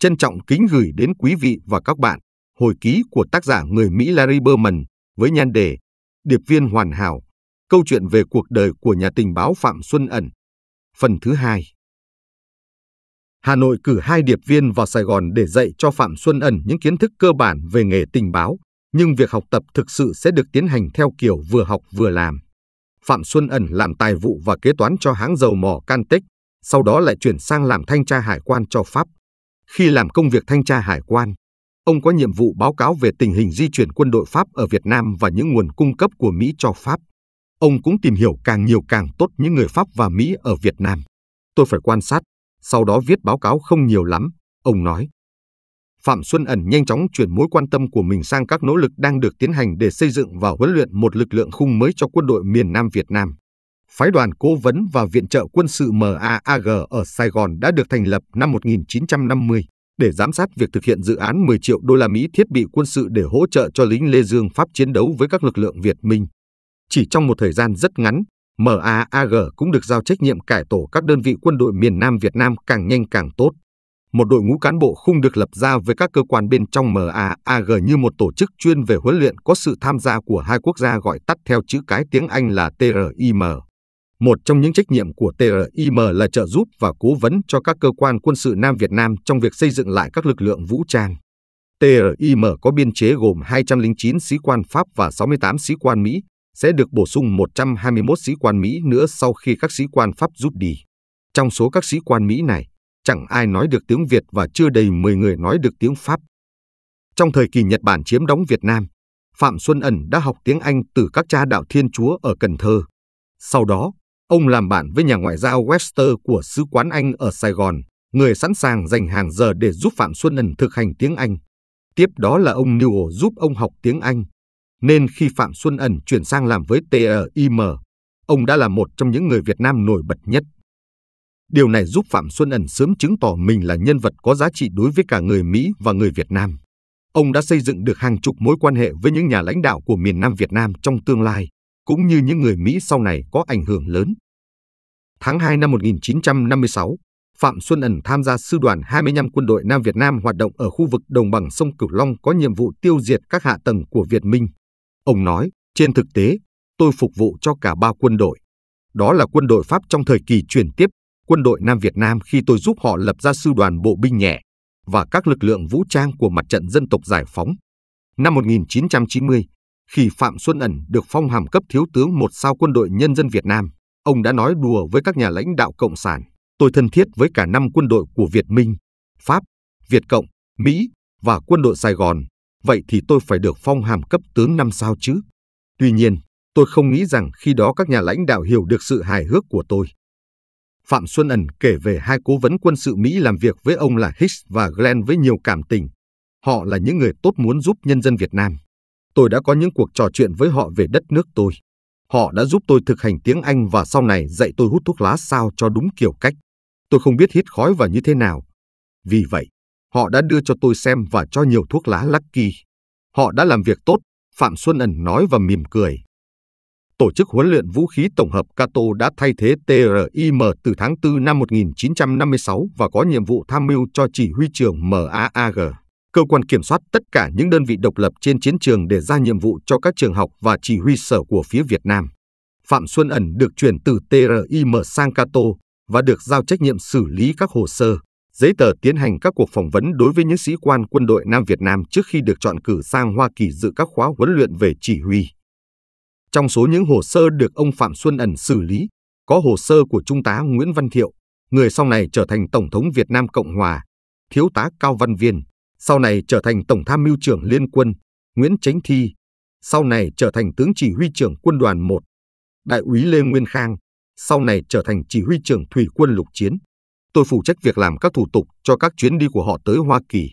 Trân trọng kính gửi đến quý vị và các bạn hồi ký của tác giả người Mỹ Larry Berman với nhan đề Điệp viên hoàn hảo, câu chuyện về cuộc đời của nhà tình báo Phạm Xuân Ẩn. Phần thứ hai Hà Nội cử hai điệp viên vào Sài Gòn để dạy cho Phạm Xuân Ẩn những kiến thức cơ bản về nghề tình báo, nhưng việc học tập thực sự sẽ được tiến hành theo kiểu vừa học vừa làm. Phạm Xuân Ẩn làm tài vụ và kế toán cho hãng dầu mỏ Cantech, sau đó lại chuyển sang làm thanh tra hải quan cho Pháp. Khi làm công việc thanh tra hải quan, ông có nhiệm vụ báo cáo về tình hình di chuyển quân đội Pháp ở Việt Nam và những nguồn cung cấp của Mỹ cho Pháp. Ông cũng tìm hiểu càng nhiều càng tốt những người Pháp và Mỹ ở Việt Nam. Tôi phải quan sát, sau đó viết báo cáo không nhiều lắm, ông nói. Phạm Xuân Ẩn nhanh chóng chuyển mối quan tâm của mình sang các nỗ lực đang được tiến hành để xây dựng và huấn luyện một lực lượng khung mới cho quân đội miền Nam Việt Nam. Phái đoàn cố vấn và viện trợ quân sự MAAG ở Sài Gòn đã được thành lập năm 1950 để giám sát việc thực hiện dự án 10 triệu đô la Mỹ thiết bị quân sự để hỗ trợ cho lính Lê Dương Pháp chiến đấu với các lực lượng Việt Minh. Chỉ trong một thời gian rất ngắn, MAAG cũng được giao trách nhiệm cải tổ các đơn vị quân đội miền Nam Việt Nam càng nhanh càng tốt. Một đội ngũ cán bộ khung được lập ra với các cơ quan bên trong MAAG như một tổ chức chuyên về huấn luyện có sự tham gia của hai quốc gia gọi tắt theo chữ cái tiếng Anh là TRIM. Một trong những trách nhiệm của TRIM là trợ giúp và cố vấn cho các cơ quan quân sự Nam Việt Nam trong việc xây dựng lại các lực lượng vũ trang. TRIM có biên chế gồm 209 sĩ quan Pháp và 68 sĩ quan Mỹ, sẽ được bổ sung 121 sĩ quan Mỹ nữa sau khi các sĩ quan Pháp rút đi. Trong số các sĩ quan Mỹ này, chẳng ai nói được tiếng Việt và chưa đầy 10 người nói được tiếng Pháp. Trong thời kỳ Nhật Bản chiếm đóng Việt Nam, Phạm Xuân Ẩn đã học tiếng Anh từ các cha đạo Thiên Chúa ở Cần Thơ. Sau đó, Ông làm bạn với nhà ngoại giao Webster của Sứ quán Anh ở Sài Gòn, người sẵn sàng dành hàng giờ để giúp Phạm Xuân Ẩn thực hành tiếng Anh. Tiếp đó là ông Newell giúp ông học tiếng Anh. Nên khi Phạm Xuân Ẩn chuyển sang làm với TIM, ông đã là một trong những người Việt Nam nổi bật nhất. Điều này giúp Phạm Xuân Ẩn sớm chứng tỏ mình là nhân vật có giá trị đối với cả người Mỹ và người Việt Nam. Ông đã xây dựng được hàng chục mối quan hệ với những nhà lãnh đạo của miền Nam Việt Nam trong tương lai, cũng như những người Mỹ sau này có ảnh hưởng lớn. Tháng 2 năm 1956, Phạm Xuân Ẩn tham gia sư đoàn 25 quân đội Nam Việt Nam hoạt động ở khu vực đồng bằng sông Cửu Long có nhiệm vụ tiêu diệt các hạ tầng của Việt Minh. Ông nói, trên thực tế, tôi phục vụ cho cả ba quân đội. Đó là quân đội Pháp trong thời kỳ chuyển tiếp, quân đội Nam Việt Nam khi tôi giúp họ lập ra sư đoàn bộ binh nhẹ và các lực lượng vũ trang của mặt trận dân tộc giải phóng. Năm 1990, khi Phạm Xuân Ẩn được phong hàm cấp thiếu tướng một sao quân đội nhân dân Việt Nam, Ông đã nói đùa với các nhà lãnh đạo Cộng sản, tôi thân thiết với cả năm quân đội của Việt Minh, Pháp, Việt Cộng, Mỹ và quân đội Sài Gòn, vậy thì tôi phải được phong hàm cấp tướng năm sao chứ. Tuy nhiên, tôi không nghĩ rằng khi đó các nhà lãnh đạo hiểu được sự hài hước của tôi. Phạm Xuân Ẩn kể về hai cố vấn quân sự Mỹ làm việc với ông là Hicks và Glenn với nhiều cảm tình. Họ là những người tốt muốn giúp nhân dân Việt Nam. Tôi đã có những cuộc trò chuyện với họ về đất nước tôi. Họ đã giúp tôi thực hành tiếng Anh và sau này dạy tôi hút thuốc lá sao cho đúng kiểu cách. Tôi không biết hít khói và như thế nào. Vì vậy, họ đã đưa cho tôi xem và cho nhiều thuốc lá Lucky. Họ đã làm việc tốt, Phạm Xuân Ẩn nói và mỉm cười. Tổ chức huấn luyện vũ khí tổng hợp Cato đã thay thế TRIM từ tháng 4 năm 1956 và có nhiệm vụ tham mưu cho chỉ huy trưởng MAAG cơ quan kiểm soát tất cả những đơn vị độc lập trên chiến trường để ra nhiệm vụ cho các trường học và chỉ huy sở của phía Việt Nam. Phạm Xuân Ẩn được chuyển từ TRIM sang Cato và được giao trách nhiệm xử lý các hồ sơ, giấy tờ tiến hành các cuộc phỏng vấn đối với những sĩ quan quân đội Nam Việt Nam trước khi được chọn cử sang Hoa Kỳ dự các khóa huấn luyện về chỉ huy. Trong số những hồ sơ được ông Phạm Xuân Ẩn xử lý, có hồ sơ của Trung tá Nguyễn Văn Thiệu, người sau này trở thành Tổng thống Việt Nam Cộng Hòa, Thiếu tá Cao Văn Viên, sau này trở thành Tổng tham mưu trưởng Liên quân, Nguyễn Chánh Thi, sau này trở thành tướng chỉ huy trưởng quân đoàn 1, Đại úy Lê Nguyên Khang, sau này trở thành chỉ huy trưởng thủy quân lục chiến. Tôi phụ trách việc làm các thủ tục cho các chuyến đi của họ tới Hoa Kỳ.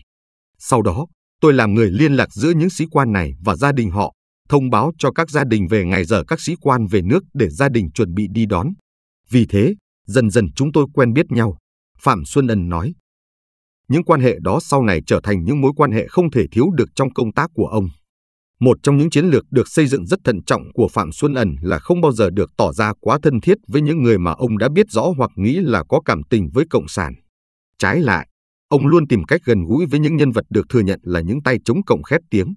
Sau đó, tôi làm người liên lạc giữa những sĩ quan này và gia đình họ, thông báo cho các gia đình về ngày giờ các sĩ quan về nước để gia đình chuẩn bị đi đón. Vì thế, dần dần chúng tôi quen biết nhau. Phạm Xuân Ân nói những quan hệ đó sau này trở thành những mối quan hệ không thể thiếu được trong công tác của ông. Một trong những chiến lược được xây dựng rất thận trọng của Phạm Xuân Ẩn là không bao giờ được tỏ ra quá thân thiết với những người mà ông đã biết rõ hoặc nghĩ là có cảm tình với Cộng sản. Trái lại, ông luôn tìm cách gần gũi với những nhân vật được thừa nhận là những tay chống cộng khét tiếng.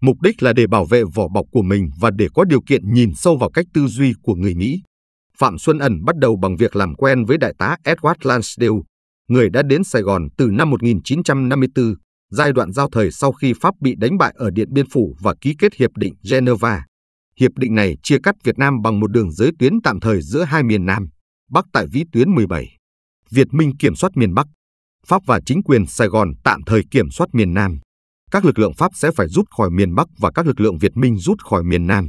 Mục đích là để bảo vệ vỏ bọc của mình và để có điều kiện nhìn sâu vào cách tư duy của người Mỹ. Phạm Xuân Ẩn bắt đầu bằng việc làm quen với đại tá Edward Lansdale, người đã đến Sài Gòn từ năm 1954, giai đoạn giao thời sau khi Pháp bị đánh bại ở Điện Biên Phủ và ký kết Hiệp định Geneva. Hiệp định này chia cắt Việt Nam bằng một đường giới tuyến tạm thời giữa hai miền Nam, Bắc tại vĩ tuyến 17. Việt Minh kiểm soát miền Bắc, Pháp và chính quyền Sài Gòn tạm thời kiểm soát miền Nam. Các lực lượng Pháp sẽ phải rút khỏi miền Bắc và các lực lượng Việt Minh rút khỏi miền Nam.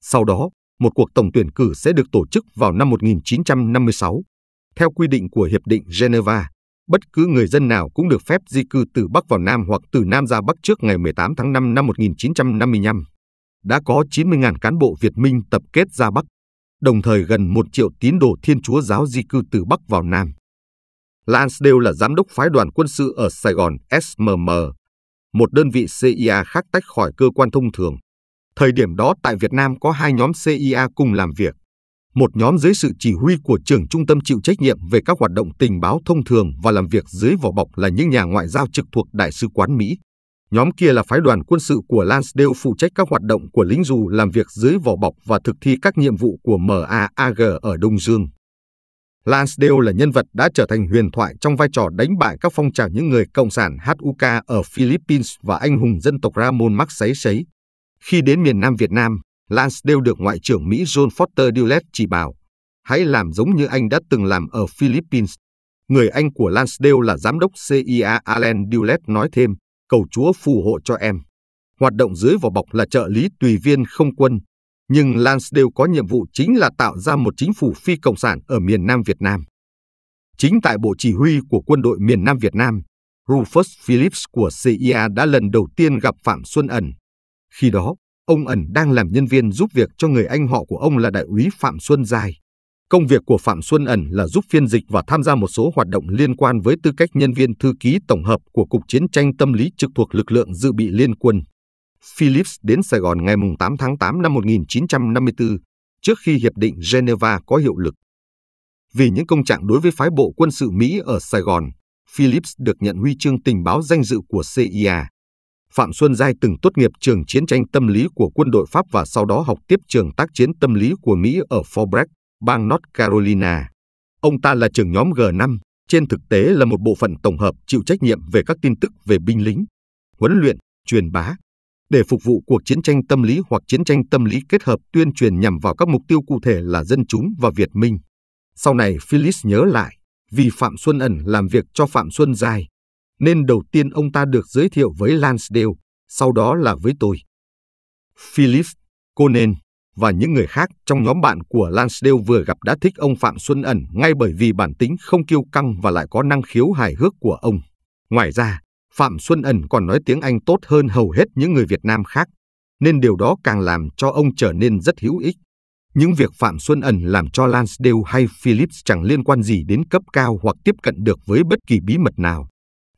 Sau đó, một cuộc tổng tuyển cử sẽ được tổ chức vào năm 1956. Theo quy định của Hiệp định Geneva, bất cứ người dân nào cũng được phép di cư từ Bắc vào Nam hoặc từ Nam ra Bắc trước ngày 18 tháng 5 năm 1955. Đã có 90.000 cán bộ Việt Minh tập kết ra Bắc, đồng thời gần 1 triệu tín đồ Thiên Chúa giáo di cư từ Bắc vào Nam. Lansdale là giám đốc phái đoàn quân sự ở Sài Gòn SMM, một đơn vị CIA khác tách khỏi cơ quan thông thường. Thời điểm đó tại Việt Nam có hai nhóm CIA cùng làm việc một nhóm dưới sự chỉ huy của trưởng trung tâm chịu trách nhiệm về các hoạt động tình báo thông thường và làm việc dưới vỏ bọc là những nhà ngoại giao trực thuộc Đại sứ quán Mỹ. Nhóm kia là phái đoàn quân sự của Lansdale phụ trách các hoạt động của lính dù làm việc dưới vỏ bọc và thực thi các nhiệm vụ của MAAG ở Đông Dương. Lansdale là nhân vật đã trở thành huyền thoại trong vai trò đánh bại các phong trào những người cộng sản HUK ở Philippines và anh hùng dân tộc Ramon Magsaysay. Khi đến miền Nam Việt Nam, Lansdale được Ngoại trưởng Mỹ John Foster Dulles chỉ bảo, hãy làm giống như anh đã từng làm ở Philippines. Người anh của Lansdale là giám đốc CIA Allen Dulles nói thêm, cầu chúa phù hộ cho em. Hoạt động dưới vỏ bọc là trợ lý tùy viên không quân, nhưng Lansdale có nhiệm vụ chính là tạo ra một chính phủ phi cộng sản ở miền Nam Việt Nam. Chính tại Bộ Chỉ huy của quân đội miền Nam Việt Nam, Rufus Phillips của CIA đã lần đầu tiên gặp Phạm Xuân Ẩn. Khi đó, ông ẩn đang làm nhân viên giúp việc cho người anh họ của ông là đại úy Phạm Xuân Giai. Công việc của Phạm Xuân ẩn là giúp phiên dịch và tham gia một số hoạt động liên quan với tư cách nhân viên thư ký tổng hợp của Cục Chiến tranh Tâm lý trực thuộc lực lượng dự bị liên quân. Phillips đến Sài Gòn ngày 8 tháng 8 năm 1954, trước khi Hiệp định Geneva có hiệu lực. Vì những công trạng đối với phái bộ quân sự Mỹ ở Sài Gòn, Phillips được nhận huy chương tình báo danh dự của CIA. Phạm Xuân Giai từng tốt nghiệp trường chiến tranh tâm lý của quân đội Pháp và sau đó học tiếp trường tác chiến tâm lý của Mỹ ở Fort Bragg, bang North Carolina. Ông ta là trưởng nhóm G5, trên thực tế là một bộ phận tổng hợp chịu trách nhiệm về các tin tức về binh lính, huấn luyện, truyền bá, để phục vụ cuộc chiến tranh tâm lý hoặc chiến tranh tâm lý kết hợp tuyên truyền nhằm vào các mục tiêu cụ thể là dân chúng và Việt Minh. Sau này Phyllis nhớ lại, vì Phạm Xuân ẩn làm việc cho Phạm Xuân Giai, nên đầu tiên ông ta được giới thiệu với Lansdale, sau đó là với tôi. Philip, Conan và những người khác trong nhóm bạn của Lansdale vừa gặp đã thích ông Phạm Xuân Ẩn ngay bởi vì bản tính không kiêu căng và lại có năng khiếu hài hước của ông. Ngoài ra, Phạm Xuân Ẩn còn nói tiếng Anh tốt hơn hầu hết những người Việt Nam khác, nên điều đó càng làm cho ông trở nên rất hữu ích. Những việc Phạm Xuân Ẩn làm cho Lansdale hay Phillips chẳng liên quan gì đến cấp cao hoặc tiếp cận được với bất kỳ bí mật nào.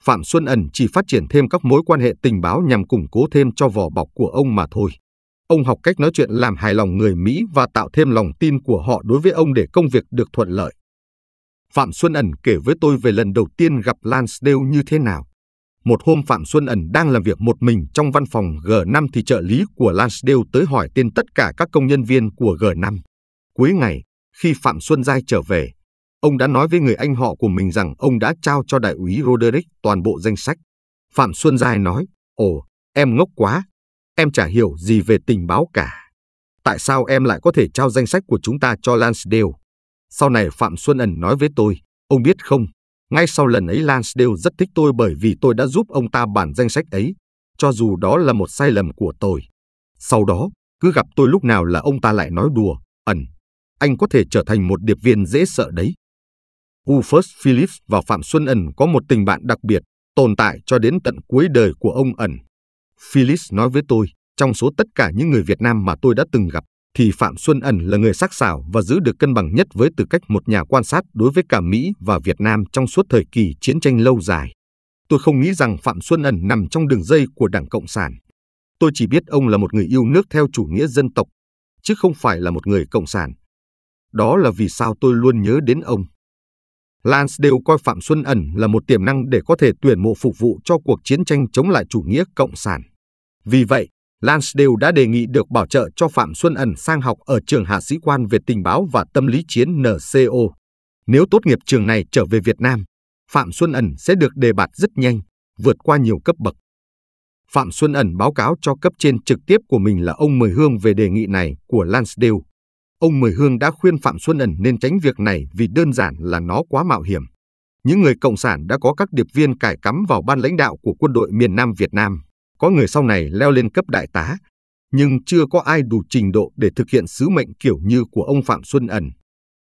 Phạm Xuân Ẩn chỉ phát triển thêm các mối quan hệ tình báo nhằm củng cố thêm cho vỏ bọc của ông mà thôi. Ông học cách nói chuyện làm hài lòng người Mỹ và tạo thêm lòng tin của họ đối với ông để công việc được thuận lợi. Phạm Xuân Ẩn kể với tôi về lần đầu tiên gặp Lansdale như thế nào. Một hôm Phạm Xuân Ẩn đang làm việc một mình trong văn phòng G5 thì trợ lý của Lansdale tới hỏi tên tất cả các công nhân viên của G5. Cuối ngày, khi Phạm Xuân Giai trở về, Ông đã nói với người anh họ của mình rằng ông đã trao cho đại úy Roderick toàn bộ danh sách. Phạm Xuân Giai nói, Ồ, em ngốc quá, em chả hiểu gì về tình báo cả. Tại sao em lại có thể trao danh sách của chúng ta cho Lansdale? Sau này Phạm Xuân Ẩn nói với tôi, ông biết không, ngay sau lần ấy Lansdale rất thích tôi bởi vì tôi đã giúp ông ta bản danh sách ấy, cho dù đó là một sai lầm của tôi. Sau đó, cứ gặp tôi lúc nào là ông ta lại nói đùa, ẩn, anh có thể trở thành một điệp viên dễ sợ đấy. Rufus Phillips và Phạm Xuân Ân có một tình bạn đặc biệt, tồn tại cho đến tận cuối đời của ông Ân. Phillips nói với tôi, trong số tất cả những người Việt Nam mà tôi đã từng gặp, thì Phạm Xuân Ân là người sắc sảo và giữ được cân bằng nhất với tư cách một nhà quan sát đối với cả Mỹ và Việt Nam trong suốt thời kỳ chiến tranh lâu dài. Tôi không nghĩ rằng Phạm Xuân Ân nằm trong đường dây của Đảng Cộng sản. Tôi chỉ biết ông là một người yêu nước theo chủ nghĩa dân tộc, chứ không phải là một người cộng sản. Đó là vì sao tôi luôn nhớ đến ông. Lansdale coi Phạm Xuân Ẩn là một tiềm năng để có thể tuyển mộ phục vụ cho cuộc chiến tranh chống lại chủ nghĩa cộng sản. Vì vậy, Lansdale đã đề nghị được bảo trợ cho Phạm Xuân Ẩn sang học ở trường Hạ sĩ quan về tình báo và tâm lý chiến NCO. Nếu tốt nghiệp trường này trở về Việt Nam, Phạm Xuân Ẩn sẽ được đề bạt rất nhanh, vượt qua nhiều cấp bậc. Phạm Xuân Ẩn báo cáo cho cấp trên trực tiếp của mình là ông Mười Hương về đề nghị này của Lansdale. Ông Mười Hương đã khuyên Phạm Xuân Ẩn nên tránh việc này vì đơn giản là nó quá mạo hiểm. Những người Cộng sản đã có các điệp viên cải cắm vào ban lãnh đạo của quân đội miền Nam Việt Nam. Có người sau này leo lên cấp đại tá, nhưng chưa có ai đủ trình độ để thực hiện sứ mệnh kiểu như của ông Phạm Xuân Ẩn.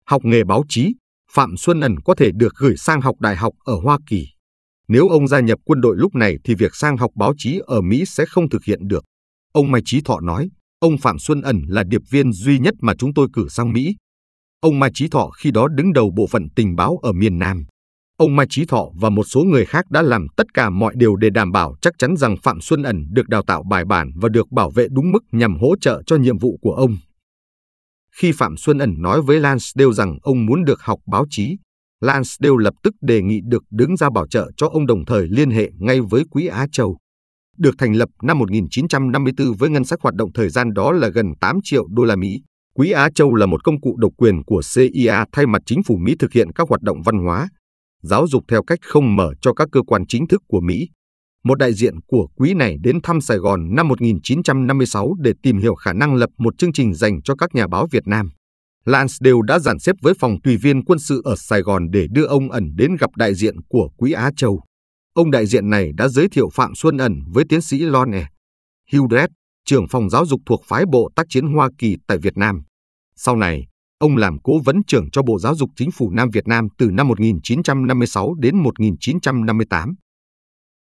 Học nghề báo chí, Phạm Xuân Ẩn có thể được gửi sang học đại học ở Hoa Kỳ. Nếu ông gia nhập quân đội lúc này thì việc sang học báo chí ở Mỹ sẽ không thực hiện được. Ông Mai Chí Thọ nói. Ông Phạm Xuân Ẩn là điệp viên duy nhất mà chúng tôi cử sang Mỹ. Ông Mai Chí Thọ khi đó đứng đầu bộ phận tình báo ở miền Nam. Ông Mai Chí Thọ và một số người khác đã làm tất cả mọi điều để đảm bảo chắc chắn rằng Phạm Xuân Ẩn được đào tạo bài bản và được bảo vệ đúng mức nhằm hỗ trợ cho nhiệm vụ của ông. Khi Phạm Xuân Ẩn nói với Lansdale rằng ông muốn được học báo chí, Lansdale lập tức đề nghị được đứng ra bảo trợ cho ông đồng thời liên hệ ngay với Quỹ Á Châu được thành lập năm 1954 với ngân sách hoạt động thời gian đó là gần 8 triệu đô la Mỹ. Quỹ Á Châu là một công cụ độc quyền của CIA thay mặt chính phủ Mỹ thực hiện các hoạt động văn hóa, giáo dục theo cách không mở cho các cơ quan chính thức của Mỹ. Một đại diện của quỹ này đến thăm Sài Gòn năm 1956 để tìm hiểu khả năng lập một chương trình dành cho các nhà báo Việt Nam. Lansdale đã giản xếp với phòng tùy viên quân sự ở Sài Gòn để đưa ông ẩn đến gặp đại diện của Quỹ Á Châu. Ông đại diện này đã giới thiệu Phạm Xuân Ẩn với tiến sĩ Lone Hildred, trưởng phòng giáo dục thuộc phái bộ tác chiến Hoa Kỳ tại Việt Nam. Sau này, ông làm cố vấn trưởng cho Bộ Giáo dục Chính phủ Nam Việt Nam từ năm 1956 đến 1958.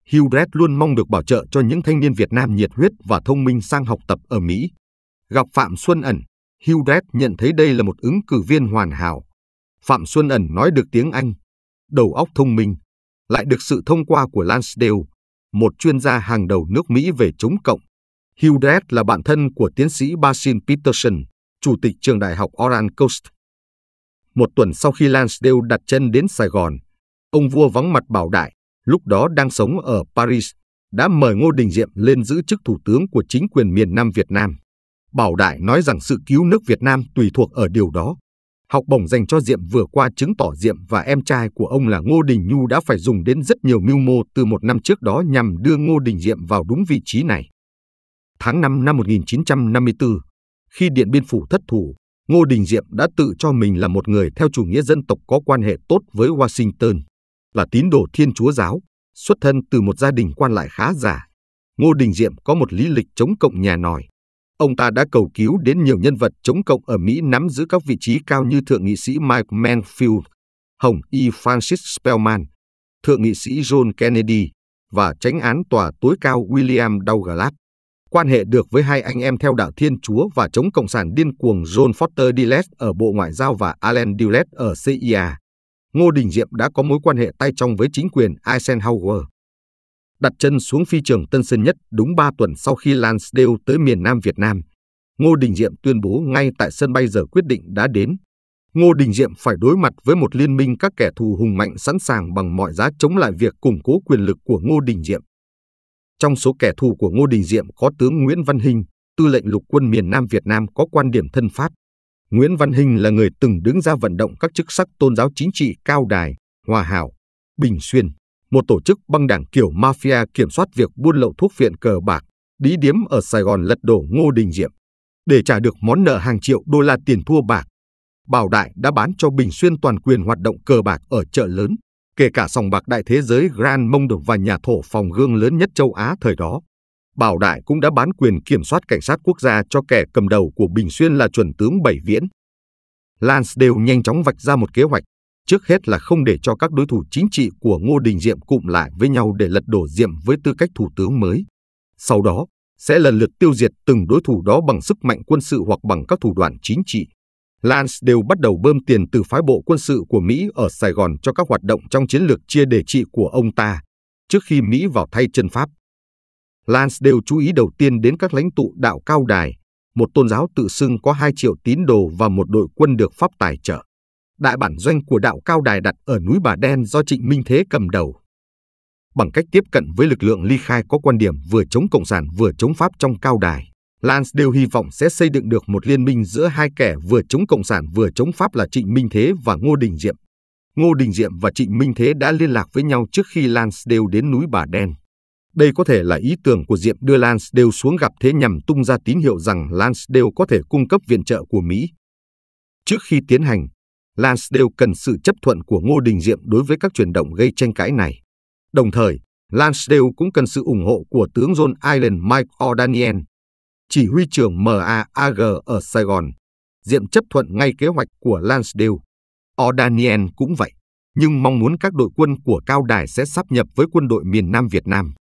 Hildred luôn mong được bảo trợ cho những thanh niên Việt Nam nhiệt huyết và thông minh sang học tập ở Mỹ. Gặp Phạm Xuân Ẩn, Hildred nhận thấy đây là một ứng cử viên hoàn hảo. Phạm Xuân Ẩn nói được tiếng Anh, đầu óc thông minh, lại được sự thông qua của Lansdale, một chuyên gia hàng đầu nước Mỹ về chống cộng. Hughes là bạn thân của tiến sĩ Basil Peterson, chủ tịch trường đại học Oral Coast. Một tuần sau khi Lansdale đặt chân đến Sài Gòn, ông vua vắng mặt Bảo Đại, lúc đó đang sống ở Paris, đã mời Ngô Đình Diệm lên giữ chức thủ tướng của chính quyền miền Nam Việt Nam. Bảo Đại nói rằng sự cứu nước Việt Nam tùy thuộc ở điều đó. Học bổng dành cho Diệm vừa qua chứng tỏ Diệm và em trai của ông là Ngô Đình Nhu đã phải dùng đến rất nhiều mưu mô từ một năm trước đó nhằm đưa Ngô Đình Diệm vào đúng vị trí này. Tháng 5 năm 1954, khi Điện Biên Phủ thất thủ, Ngô Đình Diệm đã tự cho mình là một người theo chủ nghĩa dân tộc có quan hệ tốt với Washington, là tín đồ Thiên Chúa giáo, xuất thân từ một gia đình quan lại khá giả. Ngô Đình Diệm có một lý lịch chống cộng nhà nòi, Ông ta đã cầu cứu đến nhiều nhân vật chống cộng ở Mỹ nắm giữ các vị trí cao như Thượng nghị sĩ Mike Mansfield, Hồng E. Francis Spellman, Thượng nghị sĩ John Kennedy và tránh án tòa tối cao William Douglas. Quan hệ được với hai anh em theo đạo Thiên Chúa và chống Cộng sản điên cuồng John Foster Dulles ở Bộ Ngoại giao và Allen Dulles ở CIA. Ngô Đình Diệm đã có mối quan hệ tay trong với chính quyền Eisenhower đặt chân xuống phi trường Tân Sơn Nhất đúng 3 tuần sau khi Lansdale tới miền Nam Việt Nam. Ngô Đình Diệm tuyên bố ngay tại sân bay giờ quyết định đã đến. Ngô Đình Diệm phải đối mặt với một liên minh các kẻ thù hùng mạnh sẵn sàng bằng mọi giá chống lại việc củng cố quyền lực của Ngô Đình Diệm. Trong số kẻ thù của Ngô Đình Diệm có tướng Nguyễn Văn Hinh, tư lệnh lục quân miền Nam Việt Nam có quan điểm thân Pháp. Nguyễn Văn Hinh là người từng đứng ra vận động các chức sắc tôn giáo chính trị cao đài, hòa hảo, bình xuyên một tổ chức băng đảng kiểu mafia kiểm soát việc buôn lậu thuốc viện cờ bạc, đí điếm ở Sài Gòn lật đổ Ngô Đình Diệm. Để trả được món nợ hàng triệu đô la tiền thua bạc, Bảo Đại đã bán cho Bình Xuyên toàn quyền hoạt động cờ bạc ở chợ lớn, kể cả sòng bạc đại thế giới Grand mông được và nhà thổ phòng gương lớn nhất châu Á thời đó. Bảo Đại cũng đã bán quyền kiểm soát cảnh sát quốc gia cho kẻ cầm đầu của Bình Xuyên là chuẩn tướng Bảy Viễn. lance đều nhanh chóng vạch ra một kế hoạch trước hết là không để cho các đối thủ chính trị của Ngô Đình Diệm cụm lại với nhau để lật đổ Diệm với tư cách thủ tướng mới. Sau đó, sẽ lần lượt tiêu diệt từng đối thủ đó bằng sức mạnh quân sự hoặc bằng các thủ đoạn chính trị. Lance đều bắt đầu bơm tiền từ phái bộ quân sự của Mỹ ở Sài Gòn cho các hoạt động trong chiến lược chia đề trị của ông ta, trước khi Mỹ vào thay chân Pháp. Lance đều chú ý đầu tiên đến các lãnh tụ đạo cao đài, một tôn giáo tự xưng có 2 triệu tín đồ và một đội quân được Pháp tài trợ đại bản doanh của đạo Cao Đài đặt ở núi Bà Đen do Trịnh Minh Thế cầm đầu. Bằng cách tiếp cận với lực lượng ly khai có quan điểm vừa chống Cộng sản vừa chống Pháp trong Cao Đài, Lance đều hy vọng sẽ xây dựng được một liên minh giữa hai kẻ vừa chống Cộng sản vừa chống Pháp là Trịnh Minh Thế và Ngô Đình Diệm. Ngô Đình Diệm và Trịnh Minh Thế đã liên lạc với nhau trước khi lance đều đến núi Bà Đen. Đây có thể là ý tưởng của Diệm đưa lance đều xuống gặp thế nhằm tung ra tín hiệu rằng lance đều có thể cung cấp viện trợ của Mỹ. Trước khi tiến hành, Lansdale cần sự chấp thuận của Ngô Đình Diệm đối với các chuyển động gây tranh cãi này. Đồng thời, Lansdale cũng cần sự ủng hộ của tướng John Allen Mike O'Daniel, chỉ huy trưởng MAAG ở Sài Gòn. Diệm chấp thuận ngay kế hoạch của Lansdale. O'Daniel cũng vậy, nhưng mong muốn các đội quân của Cao Đài sẽ sắp nhập với quân đội miền Nam Việt Nam.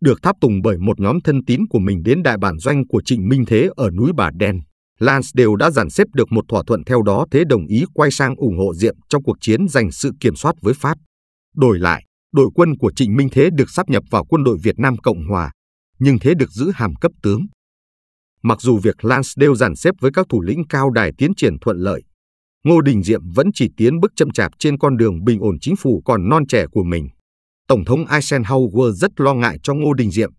Được tháp tùng bởi một nhóm thân tín của mình đến đại bản doanh của Trịnh Minh Thế ở núi Bà Đen. Lansdale đã dàn xếp được một thỏa thuận theo đó thế đồng ý quay sang ủng hộ Diệm trong cuộc chiến giành sự kiểm soát với Pháp. Đổi lại, đội quân của Trịnh Minh Thế được sắp nhập vào quân đội Việt Nam Cộng Hòa, nhưng thế được giữ hàm cấp tướng. Mặc dù việc Lansdale dàn xếp với các thủ lĩnh cao đài tiến triển thuận lợi, Ngô Đình Diệm vẫn chỉ tiến bước chậm chạp trên con đường bình ổn chính phủ còn non trẻ của mình. Tổng thống Eisenhower rất lo ngại cho Ngô Đình Diệm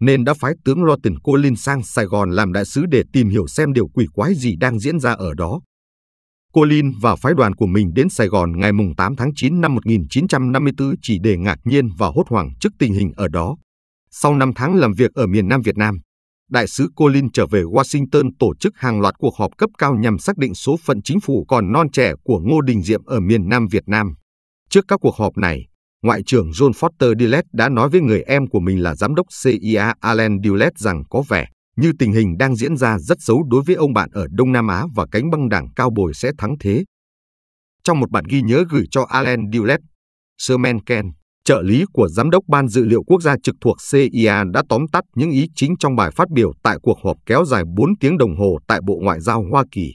nên đã phái tướng lo Lawton Collins sang Sài Gòn làm đại sứ để tìm hiểu xem điều quỷ quái gì đang diễn ra ở đó. Collins và phái đoàn của mình đến Sài Gòn ngày 8 tháng 9 năm 1954 chỉ để ngạc nhiên và hốt hoảng trước tình hình ở đó. Sau 5 tháng làm việc ở miền Nam Việt Nam, đại sứ Colin trở về Washington tổ chức hàng loạt cuộc họp cấp cao nhằm xác định số phận chính phủ còn non trẻ của Ngô Đình Diệm ở miền Nam Việt Nam. Trước các cuộc họp này, Ngoại trưởng John Foster Dulles đã nói với người em của mình là giám đốc CIA Alan Dulles rằng có vẻ như tình hình đang diễn ra rất xấu đối với ông bạn ở Đông Nam Á và cánh băng đảng cao bồi sẽ thắng thế. Trong một bản ghi nhớ gửi cho Alan Dulles, Sherman Ken, trợ lý của Giám đốc Ban dữ liệu Quốc gia trực thuộc CIA đã tóm tắt những ý chính trong bài phát biểu tại cuộc họp kéo dài 4 tiếng đồng hồ tại Bộ Ngoại giao Hoa Kỳ.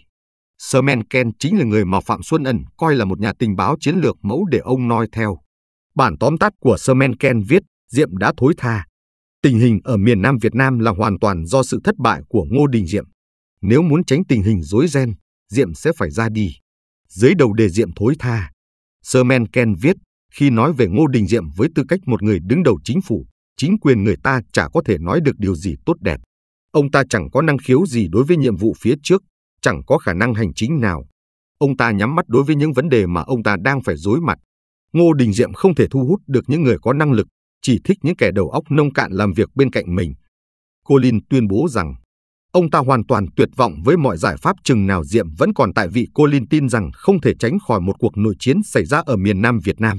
Sherman Ken chính là người mà Phạm Xuân Ẩn coi là một nhà tình báo chiến lược mẫu để ông noi theo. Bản tóm tắt của Semenken viết Diệm đã thối tha. Tình hình ở miền Nam Việt Nam là hoàn toàn do sự thất bại của Ngô Đình Diệm. Nếu muốn tránh tình hình rối ren, Diệm sẽ phải ra đi. Dưới đầu đề Diệm thối tha, Semenken viết khi nói về Ngô Đình Diệm với tư cách một người đứng đầu chính phủ, chính quyền người ta chả có thể nói được điều gì tốt đẹp. Ông ta chẳng có năng khiếu gì đối với nhiệm vụ phía trước, chẳng có khả năng hành chính nào. Ông ta nhắm mắt đối với những vấn đề mà ông ta đang phải đối mặt, Ngô Đình Diệm không thể thu hút được những người có năng lực, chỉ thích những kẻ đầu óc nông cạn làm việc bên cạnh mình. Colin tuyên bố rằng ông ta hoàn toàn tuyệt vọng với mọi giải pháp chừng nào Diệm vẫn còn tại vị Colin tin rằng không thể tránh khỏi một cuộc nội chiến xảy ra ở miền Nam Việt Nam.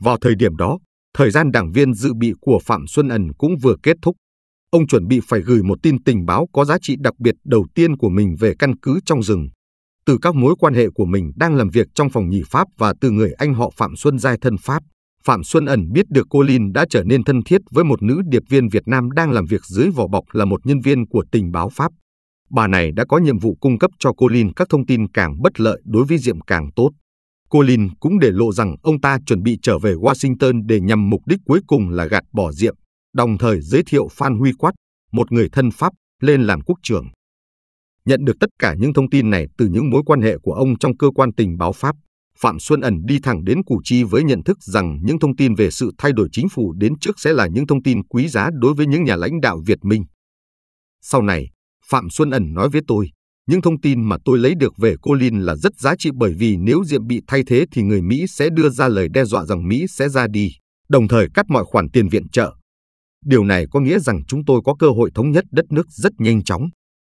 Vào thời điểm đó, thời gian đảng viên dự bị của Phạm Xuân Ẩn cũng vừa kết thúc. Ông chuẩn bị phải gửi một tin tình báo có giá trị đặc biệt đầu tiên của mình về căn cứ trong rừng từ các mối quan hệ của mình đang làm việc trong phòng nhì Pháp và từ người anh họ Phạm Xuân Giai thân Pháp, Phạm Xuân Ẩn biết được cô Lin đã trở nên thân thiết với một nữ điệp viên Việt Nam đang làm việc dưới vỏ bọc là một nhân viên của tình báo Pháp. Bà này đã có nhiệm vụ cung cấp cho cô Lin các thông tin càng bất lợi đối với Diệm càng tốt. Cô Lin cũng để lộ rằng ông ta chuẩn bị trở về Washington để nhằm mục đích cuối cùng là gạt bỏ Diệm, đồng thời giới thiệu Phan Huy Quát, một người thân Pháp, lên làm quốc trưởng. Nhận được tất cả những thông tin này từ những mối quan hệ của ông trong cơ quan tình báo Pháp, Phạm Xuân Ẩn đi thẳng đến Củ Chi với nhận thức rằng những thông tin về sự thay đổi chính phủ đến trước sẽ là những thông tin quý giá đối với những nhà lãnh đạo Việt Minh. Sau này, Phạm Xuân Ẩn nói với tôi, những thông tin mà tôi lấy được về cô Lin là rất giá trị bởi vì nếu Diệm bị thay thế thì người Mỹ sẽ đưa ra lời đe dọa rằng Mỹ sẽ ra đi, đồng thời cắt mọi khoản tiền viện trợ. Điều này có nghĩa rằng chúng tôi có cơ hội thống nhất đất nước rất nhanh chóng.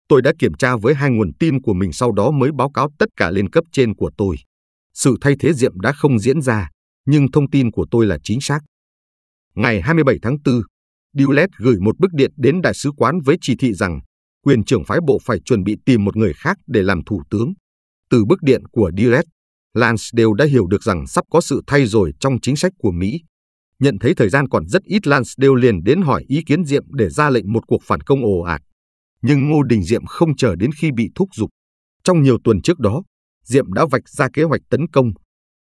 Tôi đã kiểm tra với hai nguồn tin của mình sau đó mới báo cáo tất cả lên cấp trên của tôi. Sự thay thế Diệm đã không diễn ra, nhưng thông tin của tôi là chính xác. Ngày 27 tháng 4, Dulet gửi một bức điện đến đại sứ quán với chỉ thị rằng quyền trưởng phái bộ phải chuẩn bị tìm một người khác để làm thủ tướng. Từ bức điện của Dulet, đều đã hiểu được rằng sắp có sự thay rồi trong chính sách của Mỹ. Nhận thấy thời gian còn rất ít lance đều liền đến hỏi ý kiến Diệm để ra lệnh một cuộc phản công ồ ạt nhưng Ngô Đình Diệm không chờ đến khi bị thúc giục. Trong nhiều tuần trước đó, Diệm đã vạch ra kế hoạch tấn công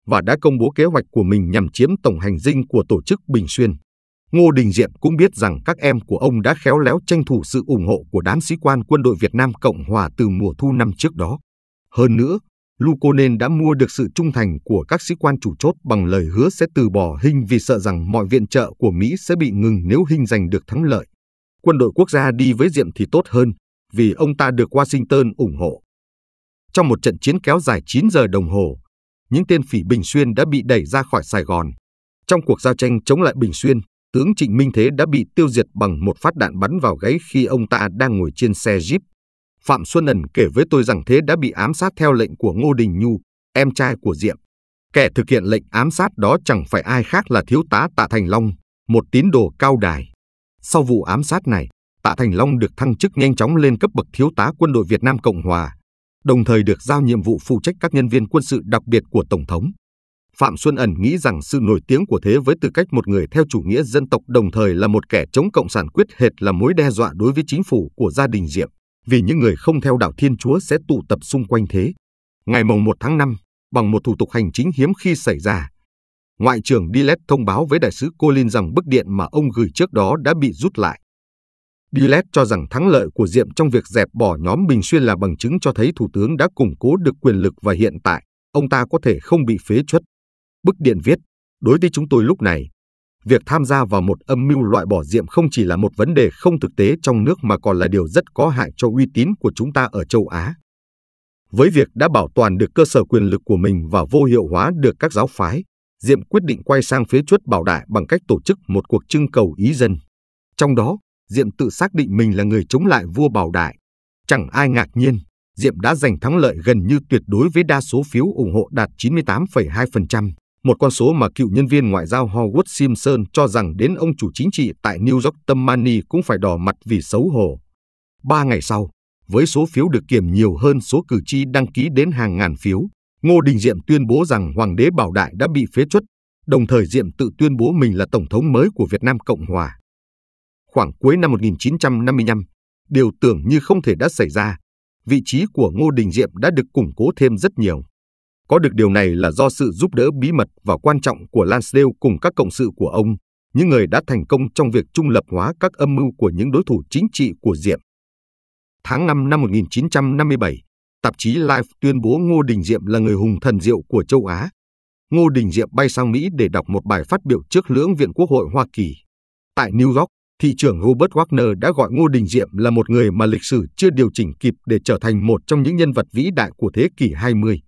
và đã công bố kế hoạch của mình nhằm chiếm tổng hành dinh của tổ chức Bình Xuyên. Ngô Đình Diệm cũng biết rằng các em của ông đã khéo léo tranh thủ sự ủng hộ của đám sĩ quan quân đội Việt Nam Cộng Hòa từ mùa thu năm trước đó. Hơn nữa, Lukonen đã mua được sự trung thành của các sĩ quan chủ chốt bằng lời hứa sẽ từ bỏ hình vì sợ rằng mọi viện trợ của Mỹ sẽ bị ngừng nếu hình giành được thắng lợi quân đội quốc gia đi với Diệm thì tốt hơn, vì ông ta được Washington ủng hộ. Trong một trận chiến kéo dài 9 giờ đồng hồ, những tên phỉ Bình Xuyên đã bị đẩy ra khỏi Sài Gòn. Trong cuộc giao tranh chống lại Bình Xuyên, tướng Trịnh Minh Thế đã bị tiêu diệt bằng một phát đạn bắn vào gáy khi ông ta đang ngồi trên xe Jeep. Phạm Xuân Ẩn kể với tôi rằng Thế đã bị ám sát theo lệnh của Ngô Đình Nhu, em trai của Diệm. Kẻ thực hiện lệnh ám sát đó chẳng phải ai khác là thiếu tá Tạ Thành Long, một tín đồ cao đài. Sau vụ ám sát này, Tạ Thành Long được thăng chức nhanh chóng lên cấp bậc thiếu tá quân đội Việt Nam Cộng Hòa, đồng thời được giao nhiệm vụ phụ trách các nhân viên quân sự đặc biệt của Tổng thống. Phạm Xuân Ẩn nghĩ rằng sự nổi tiếng của thế với tư cách một người theo chủ nghĩa dân tộc đồng thời là một kẻ chống cộng sản quyết hệt là mối đe dọa đối với chính phủ của gia đình Diệm, vì những người không theo đạo Thiên Chúa sẽ tụ tập xung quanh thế. Ngày mùng 1 tháng 5, bằng một thủ tục hành chính hiếm khi xảy ra, Ngoại trưởng Dilet thông báo với đại sứ Colin rằng bức điện mà ông gửi trước đó đã bị rút lại. Dilet cho rằng thắng lợi của Diệm trong việc dẹp bỏ nhóm Bình Xuyên là bằng chứng cho thấy Thủ tướng đã củng cố được quyền lực và hiện tại, ông ta có thể không bị phế chuất. Bức điện viết, đối với chúng tôi lúc này, việc tham gia vào một âm mưu loại bỏ Diệm không chỉ là một vấn đề không thực tế trong nước mà còn là điều rất có hại cho uy tín của chúng ta ở châu Á. Với việc đã bảo toàn được cơ sở quyền lực của mình và vô hiệu hóa được các giáo phái, Diệm quyết định quay sang phía chuất Bảo Đại bằng cách tổ chức một cuộc trưng cầu ý dân. Trong đó, Diệm tự xác định mình là người chống lại vua Bảo Đại. Chẳng ai ngạc nhiên, Diệm đã giành thắng lợi gần như tuyệt đối với đa số phiếu ủng hộ đạt 98,2%, một con số mà cựu nhân viên ngoại giao Howard Simpson cho rằng đến ông chủ chính trị tại New York Tâm Mani cũng phải đỏ mặt vì xấu hổ. Ba ngày sau, với số phiếu được kiểm nhiều hơn số cử tri đăng ký đến hàng ngàn phiếu, Ngô Đình Diệm tuyên bố rằng Hoàng đế Bảo Đại đã bị phế truất, đồng thời Diệm tự tuyên bố mình là Tổng thống mới của Việt Nam Cộng Hòa. Khoảng cuối năm 1955, điều tưởng như không thể đã xảy ra, vị trí của Ngô Đình Diệm đã được củng cố thêm rất nhiều. Có được điều này là do sự giúp đỡ bí mật và quan trọng của Lansdale cùng các cộng sự của ông, những người đã thành công trong việc trung lập hóa các âm mưu của những đối thủ chính trị của Diệm. Tháng 5 năm 1957, tạp chí Life tuyên bố Ngô Đình Diệm là người hùng thần diệu của châu Á. Ngô Đình Diệm bay sang Mỹ để đọc một bài phát biểu trước lưỡng viện Quốc hội Hoa Kỳ. Tại New York, thị trưởng Robert Wagner đã gọi Ngô Đình Diệm là một người mà lịch sử chưa điều chỉnh kịp để trở thành một trong những nhân vật vĩ đại của thế kỷ 20.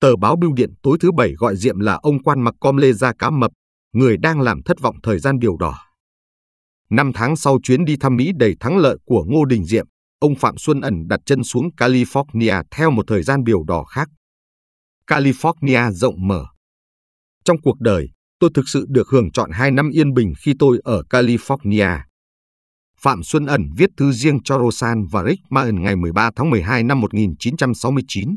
Tờ báo Bưu điện tối thứ Bảy gọi Diệm là ông quan mặc com lê da cá mập, người đang làm thất vọng thời gian điều đỏ. Năm tháng sau chuyến đi thăm Mỹ đầy thắng lợi của Ngô Đình Diệm, ông Phạm Xuân Ẩn đặt chân xuống California theo một thời gian biểu đỏ khác. California rộng mở. Trong cuộc đời, tôi thực sự được hưởng chọn hai năm yên bình khi tôi ở California. Phạm Xuân Ẩn viết thư riêng cho Rosan và Rick Martin ngày 13 tháng 12 năm 1969.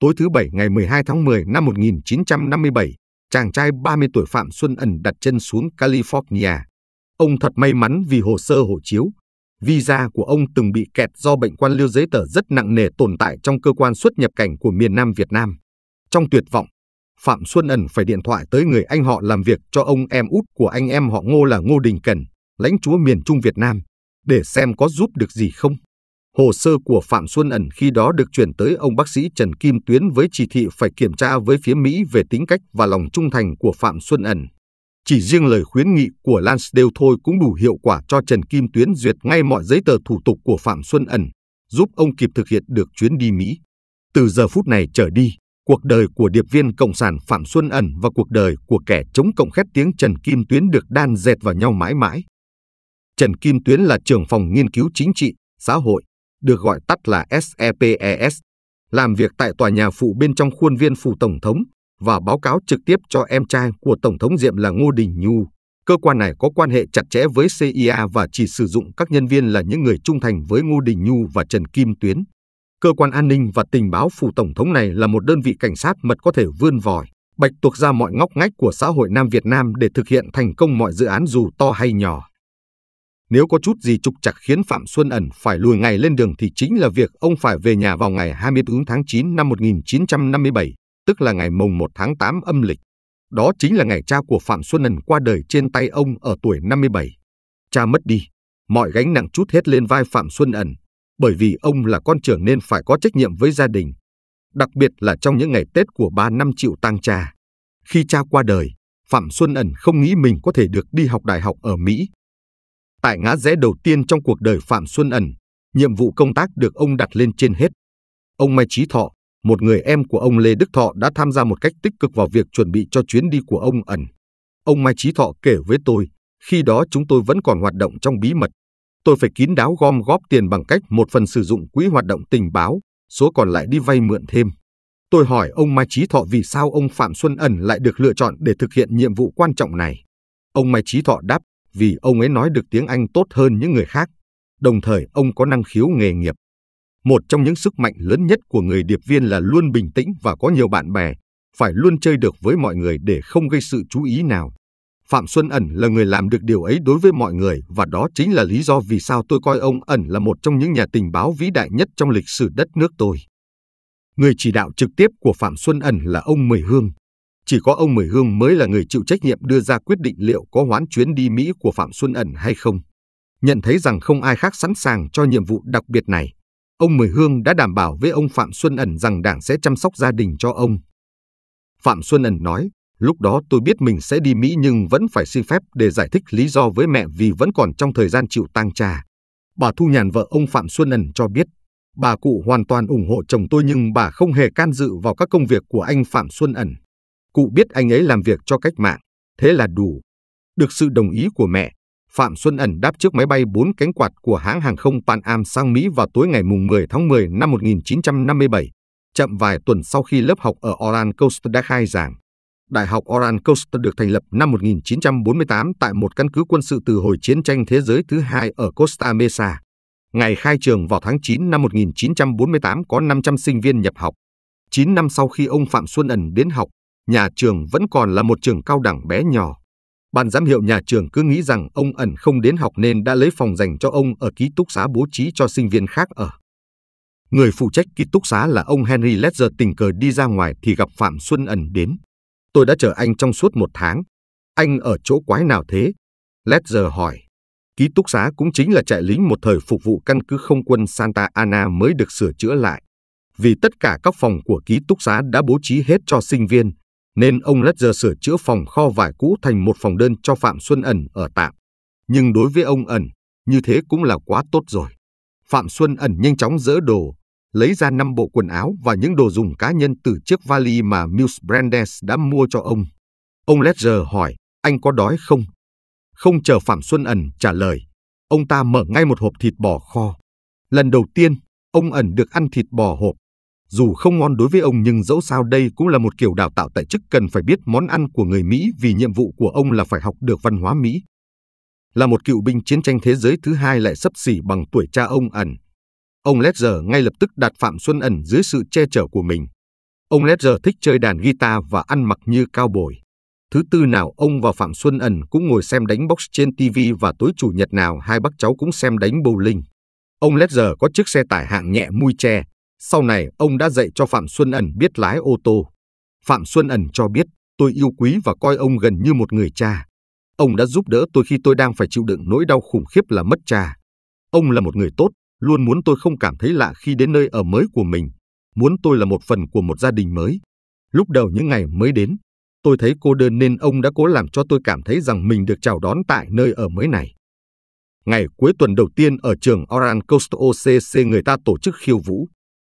Tối thứ Bảy ngày 12 tháng 10 năm 1957, chàng trai 30 tuổi Phạm Xuân Ẩn đặt chân xuống California. Ông thật may mắn vì hồ sơ hộ chiếu, visa của ông từng bị kẹt do bệnh quan liêu giấy tờ rất nặng nề tồn tại trong cơ quan xuất nhập cảnh của miền Nam Việt Nam. Trong tuyệt vọng, Phạm Xuân Ẩn phải điện thoại tới người anh họ làm việc cho ông em út của anh em họ Ngô là Ngô Đình Cần, lãnh chúa miền Trung Việt Nam, để xem có giúp được gì không. Hồ sơ của Phạm Xuân Ẩn khi đó được chuyển tới ông bác sĩ Trần Kim Tuyến với chỉ thị phải kiểm tra với phía Mỹ về tính cách và lòng trung thành của Phạm Xuân Ẩn. Chỉ riêng lời khuyến nghị của Lansdale thôi cũng đủ hiệu quả cho Trần Kim Tuyến duyệt ngay mọi giấy tờ thủ tục của Phạm Xuân Ẩn, giúp ông kịp thực hiện được chuyến đi Mỹ. Từ giờ phút này trở đi, cuộc đời của điệp viên Cộng sản Phạm Xuân Ẩn và cuộc đời của kẻ chống cộng khét tiếng Trần Kim Tuyến được đan dệt vào nhau mãi mãi. Trần Kim Tuyến là trưởng phòng nghiên cứu chính trị, xã hội, được gọi tắt là SEPES, e e làm việc tại tòa nhà phụ bên trong khuôn viên phủ tổng thống, và báo cáo trực tiếp cho em trai của Tổng thống Diệm là Ngô Đình Nhu. Cơ quan này có quan hệ chặt chẽ với CIA và chỉ sử dụng các nhân viên là những người trung thành với Ngô Đình Nhu và Trần Kim Tuyến. Cơ quan an ninh và tình báo phủ Tổng thống này là một đơn vị cảnh sát mật có thể vươn vòi, bạch tuộc ra mọi ngóc ngách của xã hội Nam Việt Nam để thực hiện thành công mọi dự án dù to hay nhỏ. Nếu có chút gì trục trặc khiến Phạm Xuân Ẩn phải lùi ngày lên đường thì chính là việc ông phải về nhà vào ngày 24 tháng 9 năm 1957 tức là ngày mùng 1 tháng 8 âm lịch. Đó chính là ngày cha của Phạm Xuân ẩn qua đời trên tay ông ở tuổi 57. Cha mất đi, mọi gánh nặng chút hết lên vai Phạm Xuân ẩn, bởi vì ông là con trưởng nên phải có trách nhiệm với gia đình. Đặc biệt là trong những ngày Tết của ba năm chịu tang cha. Khi cha qua đời, Phạm Xuân Ẩn không nghĩ mình có thể được đi học đại học ở Mỹ. Tại ngã rẽ đầu tiên trong cuộc đời Phạm Xuân Ẩn, nhiệm vụ công tác được ông đặt lên trên hết. Ông Mai Trí Thọ, một người em của ông Lê Đức Thọ đã tham gia một cách tích cực vào việc chuẩn bị cho chuyến đi của ông ẩn. Ông Mai Chí Thọ kể với tôi, khi đó chúng tôi vẫn còn hoạt động trong bí mật. Tôi phải kín đáo gom góp tiền bằng cách một phần sử dụng quỹ hoạt động tình báo, số còn lại đi vay mượn thêm. Tôi hỏi ông Mai Chí Thọ vì sao ông Phạm Xuân Ẩn lại được lựa chọn để thực hiện nhiệm vụ quan trọng này. Ông Mai Chí Thọ đáp, vì ông ấy nói được tiếng Anh tốt hơn những người khác. Đồng thời ông có năng khiếu nghề nghiệp. Một trong những sức mạnh lớn nhất của người điệp viên là luôn bình tĩnh và có nhiều bạn bè, phải luôn chơi được với mọi người để không gây sự chú ý nào. Phạm Xuân Ẩn là người làm được điều ấy đối với mọi người và đó chính là lý do vì sao tôi coi ông Ẩn là một trong những nhà tình báo vĩ đại nhất trong lịch sử đất nước tôi. Người chỉ đạo trực tiếp của Phạm Xuân Ẩn là ông Mười Hương. Chỉ có ông Mười Hương mới là người chịu trách nhiệm đưa ra quyết định liệu có hoãn chuyến đi Mỹ của Phạm Xuân Ẩn hay không. Nhận thấy rằng không ai khác sẵn sàng cho nhiệm vụ đặc biệt này, ông Mười Hương đã đảm bảo với ông Phạm Xuân Ẩn rằng Đảng sẽ chăm sóc gia đình cho ông. Phạm Xuân Ẩn nói, lúc đó tôi biết mình sẽ đi Mỹ nhưng vẫn phải xin phép để giải thích lý do với mẹ vì vẫn còn trong thời gian chịu tang trà. Bà Thu Nhàn vợ ông Phạm Xuân Ẩn cho biết, bà cụ hoàn toàn ủng hộ chồng tôi nhưng bà không hề can dự vào các công việc của anh Phạm Xuân Ẩn. Cụ biết anh ấy làm việc cho cách mạng, thế là đủ. Được sự đồng ý của mẹ, Phạm Xuân Ẩn đáp trước máy bay bốn cánh quạt của hãng hàng không Pan Am sang Mỹ vào tối ngày 10 tháng 10 năm 1957, chậm vài tuần sau khi lớp học ở Oran Coast đã khai giảng. Đại học Oran Coast được thành lập năm 1948 tại một căn cứ quân sự từ hồi chiến tranh thế giới thứ hai ở Costa Mesa. Ngày khai trường vào tháng 9 năm 1948 có 500 sinh viên nhập học. 9 năm sau khi ông Phạm Xuân Ẩn đến học, nhà trường vẫn còn là một trường cao đẳng bé nhỏ. Ban giám hiệu nhà trường cứ nghĩ rằng ông ẩn không đến học nên đã lấy phòng dành cho ông ở ký túc xá bố trí cho sinh viên khác ở. Người phụ trách ký túc xá là ông Henry Ledger tình cờ đi ra ngoài thì gặp Phạm Xuân ẩn đến. Tôi đã chờ anh trong suốt một tháng. Anh ở chỗ quái nào thế? Ledger hỏi. Ký túc xá cũng chính là trại lính một thời phục vụ căn cứ không quân Santa Ana mới được sửa chữa lại. Vì tất cả các phòng của ký túc xá đã bố trí hết cho sinh viên, nên ông Ledger sửa chữa phòng kho vải cũ thành một phòng đơn cho Phạm Xuân Ẩn ở tạm. Nhưng đối với ông Ẩn, như thế cũng là quá tốt rồi. Phạm Xuân Ẩn nhanh chóng dỡ đồ, lấy ra năm bộ quần áo và những đồ dùng cá nhân từ chiếc vali mà Muse Brandes đã mua cho ông. Ông Ledger hỏi, anh có đói không? Không chờ Phạm Xuân Ẩn trả lời, ông ta mở ngay một hộp thịt bò kho. Lần đầu tiên, ông Ẩn được ăn thịt bò hộp, dù không ngon đối với ông nhưng dẫu sao đây cũng là một kiểu đào tạo tại chức cần phải biết món ăn của người Mỹ vì nhiệm vụ của ông là phải học được văn hóa Mỹ. Là một cựu binh chiến tranh thế giới thứ hai lại sấp xỉ bằng tuổi cha ông ẩn. Ông Ledger ngay lập tức đặt Phạm Xuân ẩn dưới sự che chở của mình. Ông Ledger thích chơi đàn guitar và ăn mặc như cao bồi. Thứ tư nào ông và Phạm Xuân ẩn cũng ngồi xem đánh box trên TV và tối chủ nhật nào hai bác cháu cũng xem đánh bowling. Ông Ledger có chiếc xe tải hạng nhẹ mui tre, sau này ông đã dạy cho Phạm Xuân Ẩn biết lái ô tô. Phạm Xuân Ẩn cho biết tôi yêu quý và coi ông gần như một người cha. Ông đã giúp đỡ tôi khi tôi đang phải chịu đựng nỗi đau khủng khiếp là mất cha. Ông là một người tốt, luôn muốn tôi không cảm thấy lạ khi đến nơi ở mới của mình, muốn tôi là một phần của một gia đình mới. Lúc đầu những ngày mới đến, tôi thấy cô đơn nên ông đã cố làm cho tôi cảm thấy rằng mình được chào đón tại nơi ở mới này. Ngày cuối tuần đầu tiên ở trường Oran Coast OCC người ta tổ chức khiêu vũ,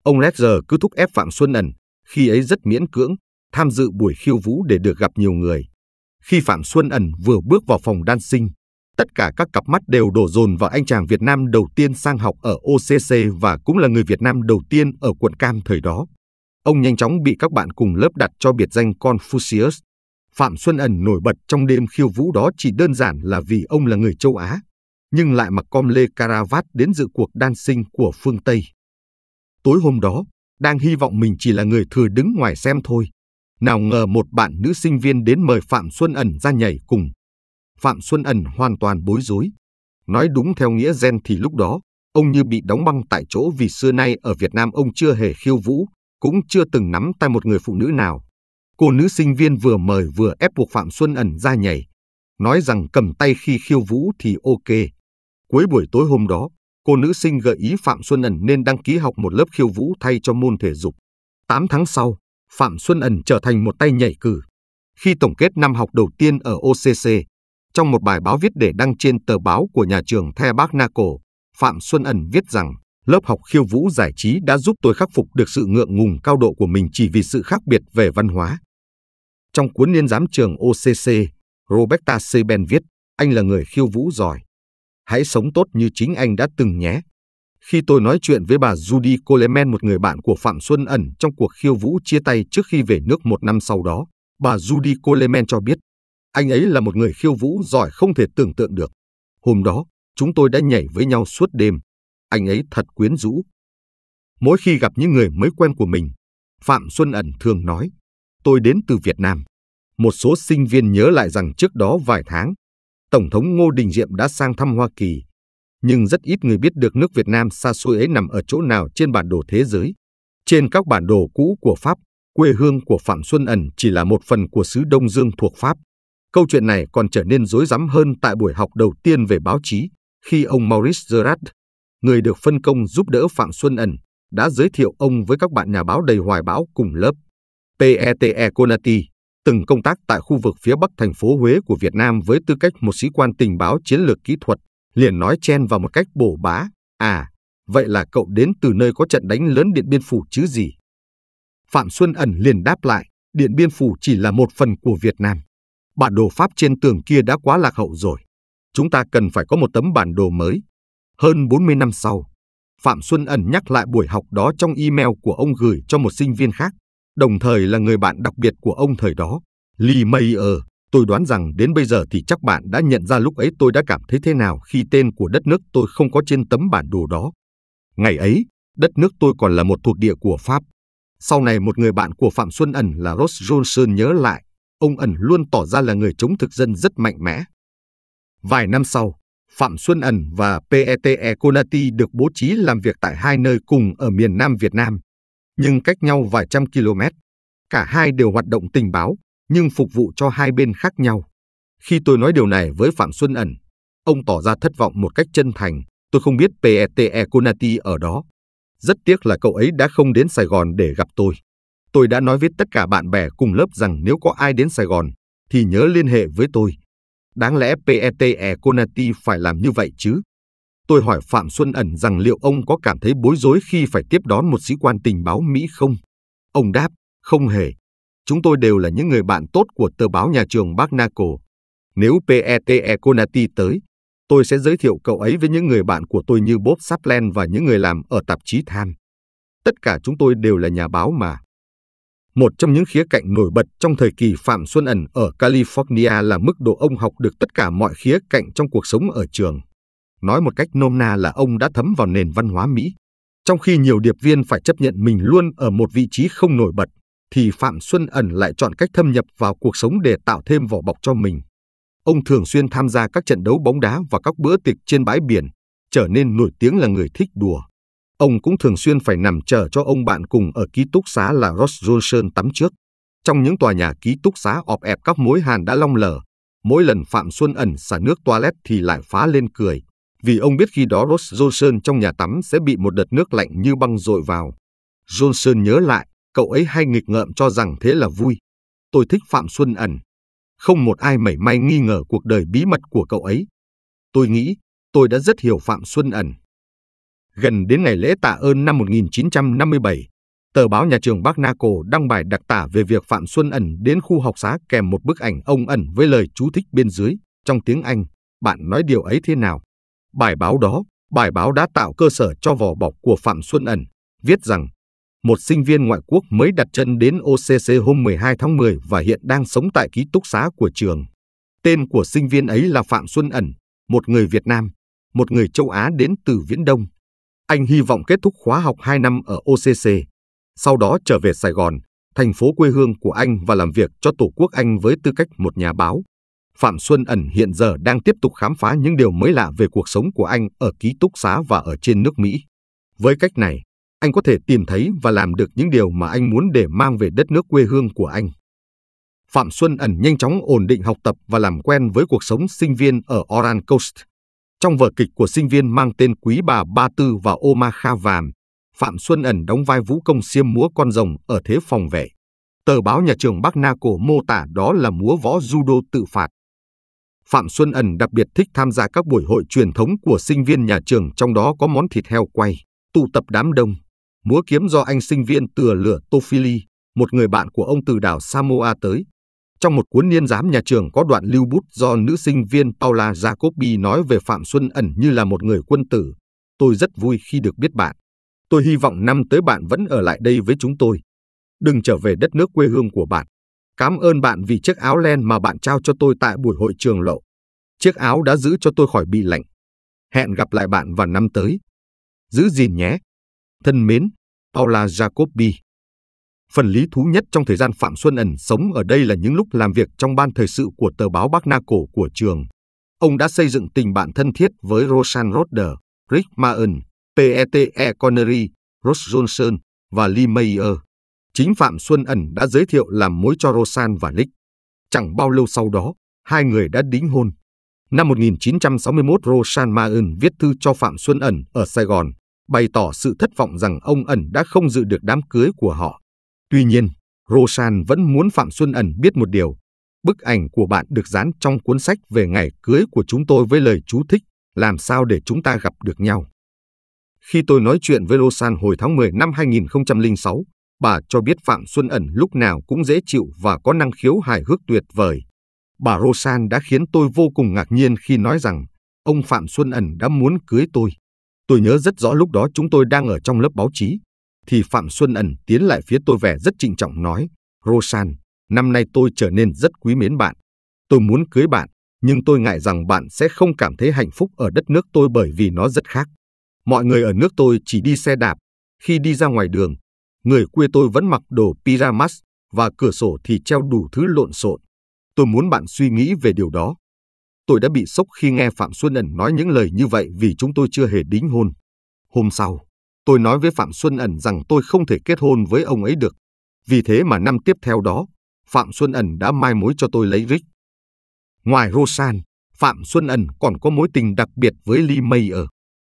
Ông Ledger cứ thúc ép Phạm Xuân Ẩn, khi ấy rất miễn cưỡng, tham dự buổi khiêu vũ để được gặp nhiều người. Khi Phạm Xuân Ẩn vừa bước vào phòng đan sinh, tất cả các cặp mắt đều đổ dồn vào anh chàng Việt Nam đầu tiên sang học ở OCC và cũng là người Việt Nam đầu tiên ở quận Cam thời đó. Ông nhanh chóng bị các bạn cùng lớp đặt cho biệt danh Confucius. Phạm Xuân Ẩn nổi bật trong đêm khiêu vũ đó chỉ đơn giản là vì ông là người châu Á, nhưng lại mặc com lê caravat đến dự cuộc đan sinh của phương Tây. Tối hôm đó, đang hy vọng mình chỉ là người thừa đứng ngoài xem thôi. Nào ngờ một bạn nữ sinh viên đến mời Phạm Xuân Ẩn ra nhảy cùng. Phạm Xuân Ẩn hoàn toàn bối rối. Nói đúng theo nghĩa gen thì lúc đó, ông như bị đóng băng tại chỗ vì xưa nay ở Việt Nam ông chưa hề khiêu vũ, cũng chưa từng nắm tay một người phụ nữ nào. Cô nữ sinh viên vừa mời vừa ép buộc Phạm Xuân Ẩn ra nhảy, nói rằng cầm tay khi khiêu vũ thì ok. Cuối buổi tối hôm đó, cô nữ sinh gợi ý Phạm Xuân Ẩn nên đăng ký học một lớp khiêu vũ thay cho môn thể dục. 8 tháng sau, Phạm Xuân Ẩn trở thành một tay nhảy cử. Khi tổng kết năm học đầu tiên ở OCC, trong một bài báo viết để đăng trên tờ báo của nhà trường The Bác Naco, Phạm Xuân Ẩn viết rằng lớp học khiêu vũ giải trí đã giúp tôi khắc phục được sự ngượng ngùng cao độ của mình chỉ vì sự khác biệt về văn hóa. Trong cuốn niên giám trường OCC, Roberta Seben viết, anh là người khiêu vũ giỏi hãy sống tốt như chính anh đã từng nhé. Khi tôi nói chuyện với bà Judy Coleman, một người bạn của Phạm Xuân Ẩn trong cuộc khiêu vũ chia tay trước khi về nước một năm sau đó, bà Judy Coleman cho biết, anh ấy là một người khiêu vũ giỏi không thể tưởng tượng được. Hôm đó, chúng tôi đã nhảy với nhau suốt đêm. Anh ấy thật quyến rũ. Mỗi khi gặp những người mới quen của mình, Phạm Xuân Ẩn thường nói, tôi đến từ Việt Nam. Một số sinh viên nhớ lại rằng trước đó vài tháng, Tổng thống Ngô Đình Diệm đã sang thăm Hoa Kỳ, nhưng rất ít người biết được nước Việt Nam xa xôi ấy nằm ở chỗ nào trên bản đồ thế giới. Trên các bản đồ cũ của Pháp, quê hương của Phạm Xuân Ẩn chỉ là một phần của xứ Đông Dương thuộc Pháp. Câu chuyện này còn trở nên rối rắm hơn tại buổi học đầu tiên về báo chí, khi ông Maurice Gerard, người được phân công giúp đỡ Phạm Xuân Ẩn, đã giới thiệu ông với các bạn nhà báo đầy hoài bão cùng lớp. PETE Conati từng công tác tại khu vực phía bắc thành phố Huế của Việt Nam với tư cách một sĩ quan tình báo chiến lược kỹ thuật, liền nói chen vào một cách bổ bá, à, vậy là cậu đến từ nơi có trận đánh lớn Điện Biên Phủ chứ gì? Phạm Xuân Ẩn liền đáp lại, Điện Biên Phủ chỉ là một phần của Việt Nam. Bản đồ Pháp trên tường kia đã quá lạc hậu rồi. Chúng ta cần phải có một tấm bản đồ mới. Hơn 40 năm sau, Phạm Xuân Ẩn nhắc lại buổi học đó trong email của ông gửi cho một sinh viên khác đồng thời là người bạn đặc biệt của ông thời đó, Lee Mayer. Tôi đoán rằng đến bây giờ thì chắc bạn đã nhận ra lúc ấy tôi đã cảm thấy thế nào khi tên của đất nước tôi không có trên tấm bản đồ đó. Ngày ấy, đất nước tôi còn là một thuộc địa của Pháp. Sau này một người bạn của Phạm Xuân Ẩn là Ross Johnson nhớ lại, ông Ẩn luôn tỏ ra là người chống thực dân rất mạnh mẽ. Vài năm sau, Phạm Xuân Ẩn và PETE e Konati được bố trí làm việc tại hai nơi cùng ở miền Nam Việt Nam nhưng cách nhau vài trăm km. Cả hai đều hoạt động tình báo, nhưng phục vụ cho hai bên khác nhau. Khi tôi nói điều này với Phạm Xuân Ẩn, ông tỏ ra thất vọng một cách chân thành. Tôi không biết PETE e Konati ở đó. Rất tiếc là cậu ấy đã không đến Sài Gòn để gặp tôi. Tôi đã nói với tất cả bạn bè cùng lớp rằng nếu có ai đến Sài Gòn thì nhớ liên hệ với tôi. Đáng lẽ PETE e Konati phải làm như vậy chứ. Tôi hỏi Phạm Xuân Ẩn rằng liệu ông có cảm thấy bối rối khi phải tiếp đón một sĩ quan tình báo Mỹ không? Ông đáp, không hề. Chúng tôi đều là những người bạn tốt của tờ báo nhà trường Bắc Naco. Nếu PETE e konati tới, tôi sẽ giới thiệu cậu ấy với những người bạn của tôi như Bob Saplen và những người làm ở tạp chí Time. Tất cả chúng tôi đều là nhà báo mà. Một trong những khía cạnh nổi bật trong thời kỳ Phạm Xuân Ẩn ở California là mức độ ông học được tất cả mọi khía cạnh trong cuộc sống ở trường. Nói một cách nôm na là ông đã thấm vào nền văn hóa Mỹ. Trong khi nhiều điệp viên phải chấp nhận mình luôn ở một vị trí không nổi bật, thì Phạm Xuân Ẩn lại chọn cách thâm nhập vào cuộc sống để tạo thêm vỏ bọc cho mình. Ông thường xuyên tham gia các trận đấu bóng đá và các bữa tiệc trên bãi biển, trở nên nổi tiếng là người thích đùa. Ông cũng thường xuyên phải nằm chờ cho ông bạn cùng ở ký túc xá là Ross Johnson tắm trước. Trong những tòa nhà ký túc xá ọp ẹp các mối hàn đã long lở, mỗi lần Phạm Xuân Ẩn xả nước toilet thì lại phá lên cười, vì ông biết khi đó Ross Johnson trong nhà tắm sẽ bị một đợt nước lạnh như băng dội vào. Johnson nhớ lại, cậu ấy hay nghịch ngợm cho rằng thế là vui. Tôi thích Phạm Xuân Ẩn. Không một ai mảy may nghi ngờ cuộc đời bí mật của cậu ấy. Tôi nghĩ tôi đã rất hiểu Phạm Xuân Ẩn. Gần đến ngày lễ tạ ơn năm 1957, tờ báo nhà trường Bắc Na Cổ đăng bài đặc tả về việc Phạm Xuân Ẩn đến khu học xá kèm một bức ảnh ông Ẩn với lời chú thích bên dưới, trong tiếng Anh, bạn nói điều ấy thế nào? Bài báo đó, bài báo đã tạo cơ sở cho vỏ bọc của Phạm Xuân Ẩn, viết rằng một sinh viên ngoại quốc mới đặt chân đến OCC hôm 12 tháng 10 và hiện đang sống tại ký túc xá của trường. Tên của sinh viên ấy là Phạm Xuân Ẩn, một người Việt Nam, một người châu Á đến từ Viễn Đông. Anh hy vọng kết thúc khóa học 2 năm ở OCC, sau đó trở về Sài Gòn, thành phố quê hương của anh và làm việc cho Tổ quốc Anh với tư cách một nhà báo. Phạm Xuân Ẩn hiện giờ đang tiếp tục khám phá những điều mới lạ về cuộc sống của anh ở ký túc xá và ở trên nước Mỹ. Với cách này, anh có thể tìm thấy và làm được những điều mà anh muốn để mang về đất nước quê hương của anh. Phạm Xuân Ẩn nhanh chóng ổn định học tập và làm quen với cuộc sống sinh viên ở Orange Coast. Trong vở kịch của sinh viên mang tên Quý bà Ba Tư và Oma Kha Vàm, Phạm Xuân Ẩn đóng vai vũ công xiêm múa con rồng ở thế phòng vệ. Tờ báo nhà trường Bắc Na Cổ mô tả đó là múa võ judo tự phạt. Phạm Xuân Ẩn đặc biệt thích tham gia các buổi hội truyền thống của sinh viên nhà trường trong đó có món thịt heo quay, tụ tập đám đông, múa kiếm do anh sinh viên từa lửa Tofili, một người bạn của ông từ đảo Samoa tới. Trong một cuốn niên giám nhà trường có đoạn lưu bút do nữ sinh viên Paula Jacobi nói về Phạm Xuân Ẩn như là một người quân tử. Tôi rất vui khi được biết bạn. Tôi hy vọng năm tới bạn vẫn ở lại đây với chúng tôi. Đừng trở về đất nước quê hương của bạn. Cảm ơn bạn vì chiếc áo len mà bạn trao cho tôi tại buổi hội trường lộ. Chiếc áo đã giữ cho tôi khỏi bị lạnh. Hẹn gặp lại bạn vào năm tới. Giữ gìn nhé. Thân mến, Paula Jacobi. Phần lý thú nhất trong thời gian Phạm Xuân ẩn sống ở đây là những lúc làm việc trong ban thời sự của tờ báo Bắc Na Cổ của trường. Ông đã xây dựng tình bạn thân thiết với roshan roder Rick Mahon, pete e Connery, Ross Johnson và Lee Mayer chính Phạm Xuân Ẩn đã giới thiệu làm mối cho Rosan và Nick. Chẳng bao lâu sau đó, hai người đã đính hôn. Năm 1961, Rosan Maun viết thư cho Phạm Xuân Ẩn ở Sài Gòn, bày tỏ sự thất vọng rằng ông Ẩn đã không dự được đám cưới của họ. Tuy nhiên, Rosan vẫn muốn Phạm Xuân Ẩn biết một điều. Bức ảnh của bạn được dán trong cuốn sách về ngày cưới của chúng tôi với lời chú thích, làm sao để chúng ta gặp được nhau. Khi tôi nói chuyện với Rosan hồi tháng 10 năm 2006, Bà cho biết Phạm Xuân Ẩn lúc nào cũng dễ chịu và có năng khiếu hài hước tuyệt vời. Bà Rosan đã khiến tôi vô cùng ngạc nhiên khi nói rằng ông Phạm Xuân Ẩn đã muốn cưới tôi. Tôi nhớ rất rõ lúc đó chúng tôi đang ở trong lớp báo chí. Thì Phạm Xuân Ẩn tiến lại phía tôi vẻ rất trịnh trọng nói, Rosan, năm nay tôi trở nên rất quý mến bạn. Tôi muốn cưới bạn, nhưng tôi ngại rằng bạn sẽ không cảm thấy hạnh phúc ở đất nước tôi bởi vì nó rất khác. Mọi người ở nước tôi chỉ đi xe đạp. Khi đi ra ngoài đường, người quê tôi vẫn mặc đồ pyjamas và cửa sổ thì treo đủ thứ lộn xộn. Tôi muốn bạn suy nghĩ về điều đó. Tôi đã bị sốc khi nghe Phạm Xuân Ẩn nói những lời như vậy vì chúng tôi chưa hề đính hôn. Hôm sau, tôi nói với Phạm Xuân Ẩn rằng tôi không thể kết hôn với ông ấy được. Vì thế mà năm tiếp theo đó, Phạm Xuân Ẩn đã mai mối cho tôi lấy Rick. Ngoài Rosan, Phạm Xuân Ẩn còn có mối tình đặc biệt với Lee Mayer.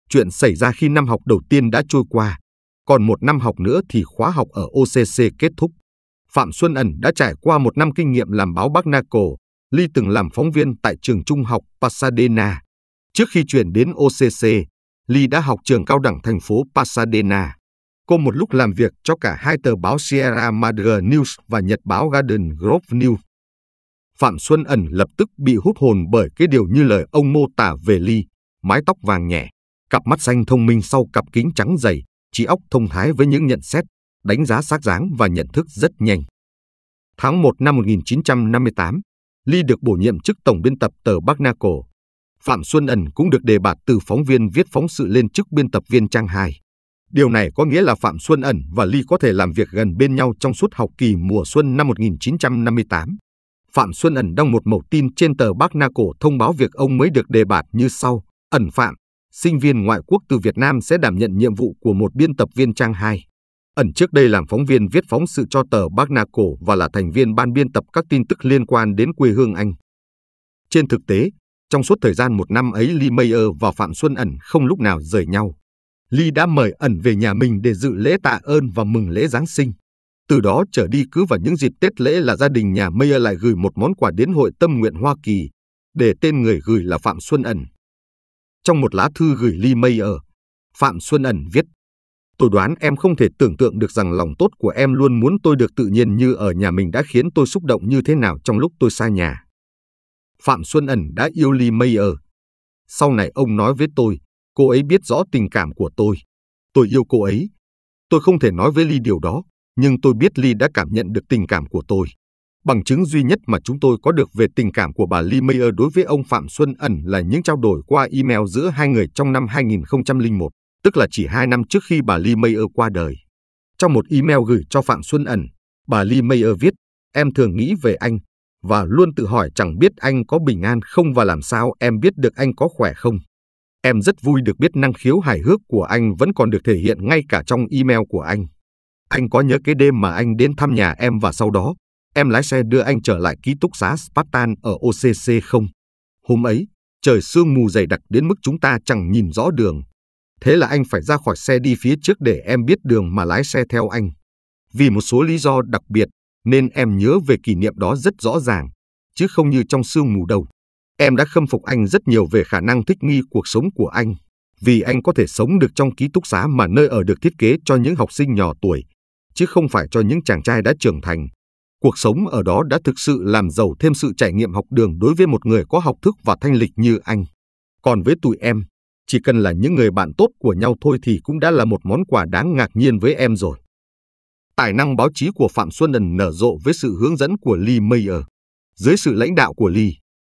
Chuyện xảy ra khi năm học đầu tiên đã trôi qua, còn một năm học nữa thì khóa học ở OCC kết thúc. Phạm Xuân Ẩn đã trải qua một năm kinh nghiệm làm báo Bắc Naco, Ly từng làm phóng viên tại trường trung học Pasadena. Trước khi chuyển đến OCC, Ly đã học trường cao đẳng thành phố Pasadena. Cô một lúc làm việc cho cả hai tờ báo Sierra Madre News và nhật báo Garden Grove News. Phạm Xuân Ẩn lập tức bị hút hồn bởi cái điều như lời ông mô tả về Ly, mái tóc vàng nhẹ, cặp mắt xanh thông minh sau cặp kính trắng dày, trí óc thông thái với những nhận xét, đánh giá xác đáng và nhận thức rất nhanh. Tháng 1 năm 1958, Ly được bổ nhiệm chức tổng biên tập tờ Bắc Na Cổ. Phạm Xuân Ẩn cũng được đề bạt từ phóng viên viết phóng sự lên chức biên tập viên trang 2. Điều này có nghĩa là Phạm Xuân Ẩn và Ly có thể làm việc gần bên nhau trong suốt học kỳ mùa xuân năm 1958. Phạm Xuân Ẩn đăng một mẩu tin trên tờ Bắc Na Cổ thông báo việc ông mới được đề bạt như sau. Ẩn Phạm, sinh viên ngoại quốc từ Việt Nam sẽ đảm nhận nhiệm vụ của một biên tập viên trang 2. Ẩn trước đây làm phóng viên viết phóng sự cho tờ Bắc Na Cổ và là thành viên ban biên tập các tin tức liên quan đến quê hương Anh. Trên thực tế, trong suốt thời gian một năm ấy Lee Mayer và Phạm Xuân Ẩn không lúc nào rời nhau. Lee đã mời Ẩn về nhà mình để dự lễ tạ ơn và mừng lễ Giáng sinh. Từ đó trở đi cứ vào những dịp Tết lễ là gia đình nhà Mayer lại gửi một món quà đến hội tâm nguyện Hoa Kỳ, để tên người gửi là Phạm Xuân Ẩn. Trong một lá thư gửi Ly Mayer, Phạm Xuân Ẩn viết Tôi đoán em không thể tưởng tượng được rằng lòng tốt của em luôn muốn tôi được tự nhiên như ở nhà mình đã khiến tôi xúc động như thế nào trong lúc tôi xa nhà. Phạm Xuân Ẩn đã yêu Ly Mayer. Sau này ông nói với tôi, cô ấy biết rõ tình cảm của tôi. Tôi yêu cô ấy. Tôi không thể nói với Ly điều đó, nhưng tôi biết Ly đã cảm nhận được tình cảm của tôi. Bằng chứng duy nhất mà chúng tôi có được về tình cảm của bà Lee Mayer đối với ông Phạm Xuân Ẩn là những trao đổi qua email giữa hai người trong năm 2001, tức là chỉ hai năm trước khi bà Lee Mayer qua đời. Trong một email gửi cho Phạm Xuân Ẩn, bà Lee Mayer viết, em thường nghĩ về anh và luôn tự hỏi chẳng biết anh có bình an không và làm sao em biết được anh có khỏe không. Em rất vui được biết năng khiếu hài hước của anh vẫn còn được thể hiện ngay cả trong email của anh. Anh có nhớ cái đêm mà anh đến thăm nhà em và sau đó, em lái xe đưa anh trở lại ký túc xá Spartan ở OCC không? Hôm ấy, trời sương mù dày đặc đến mức chúng ta chẳng nhìn rõ đường. Thế là anh phải ra khỏi xe đi phía trước để em biết đường mà lái xe theo anh. Vì một số lý do đặc biệt nên em nhớ về kỷ niệm đó rất rõ ràng, chứ không như trong sương mù đâu. Em đã khâm phục anh rất nhiều về khả năng thích nghi cuộc sống của anh, vì anh có thể sống được trong ký túc xá mà nơi ở được thiết kế cho những học sinh nhỏ tuổi, chứ không phải cho những chàng trai đã trưởng thành cuộc sống ở đó đã thực sự làm giàu thêm sự trải nghiệm học đường đối với một người có học thức và thanh lịch như anh. Còn với tụi em, chỉ cần là những người bạn tốt của nhau thôi thì cũng đã là một món quà đáng ngạc nhiên với em rồi. Tài năng báo chí của Phạm Xuân Ấn nở rộ với sự hướng dẫn của Lee Mayer. Dưới sự lãnh đạo của Lee,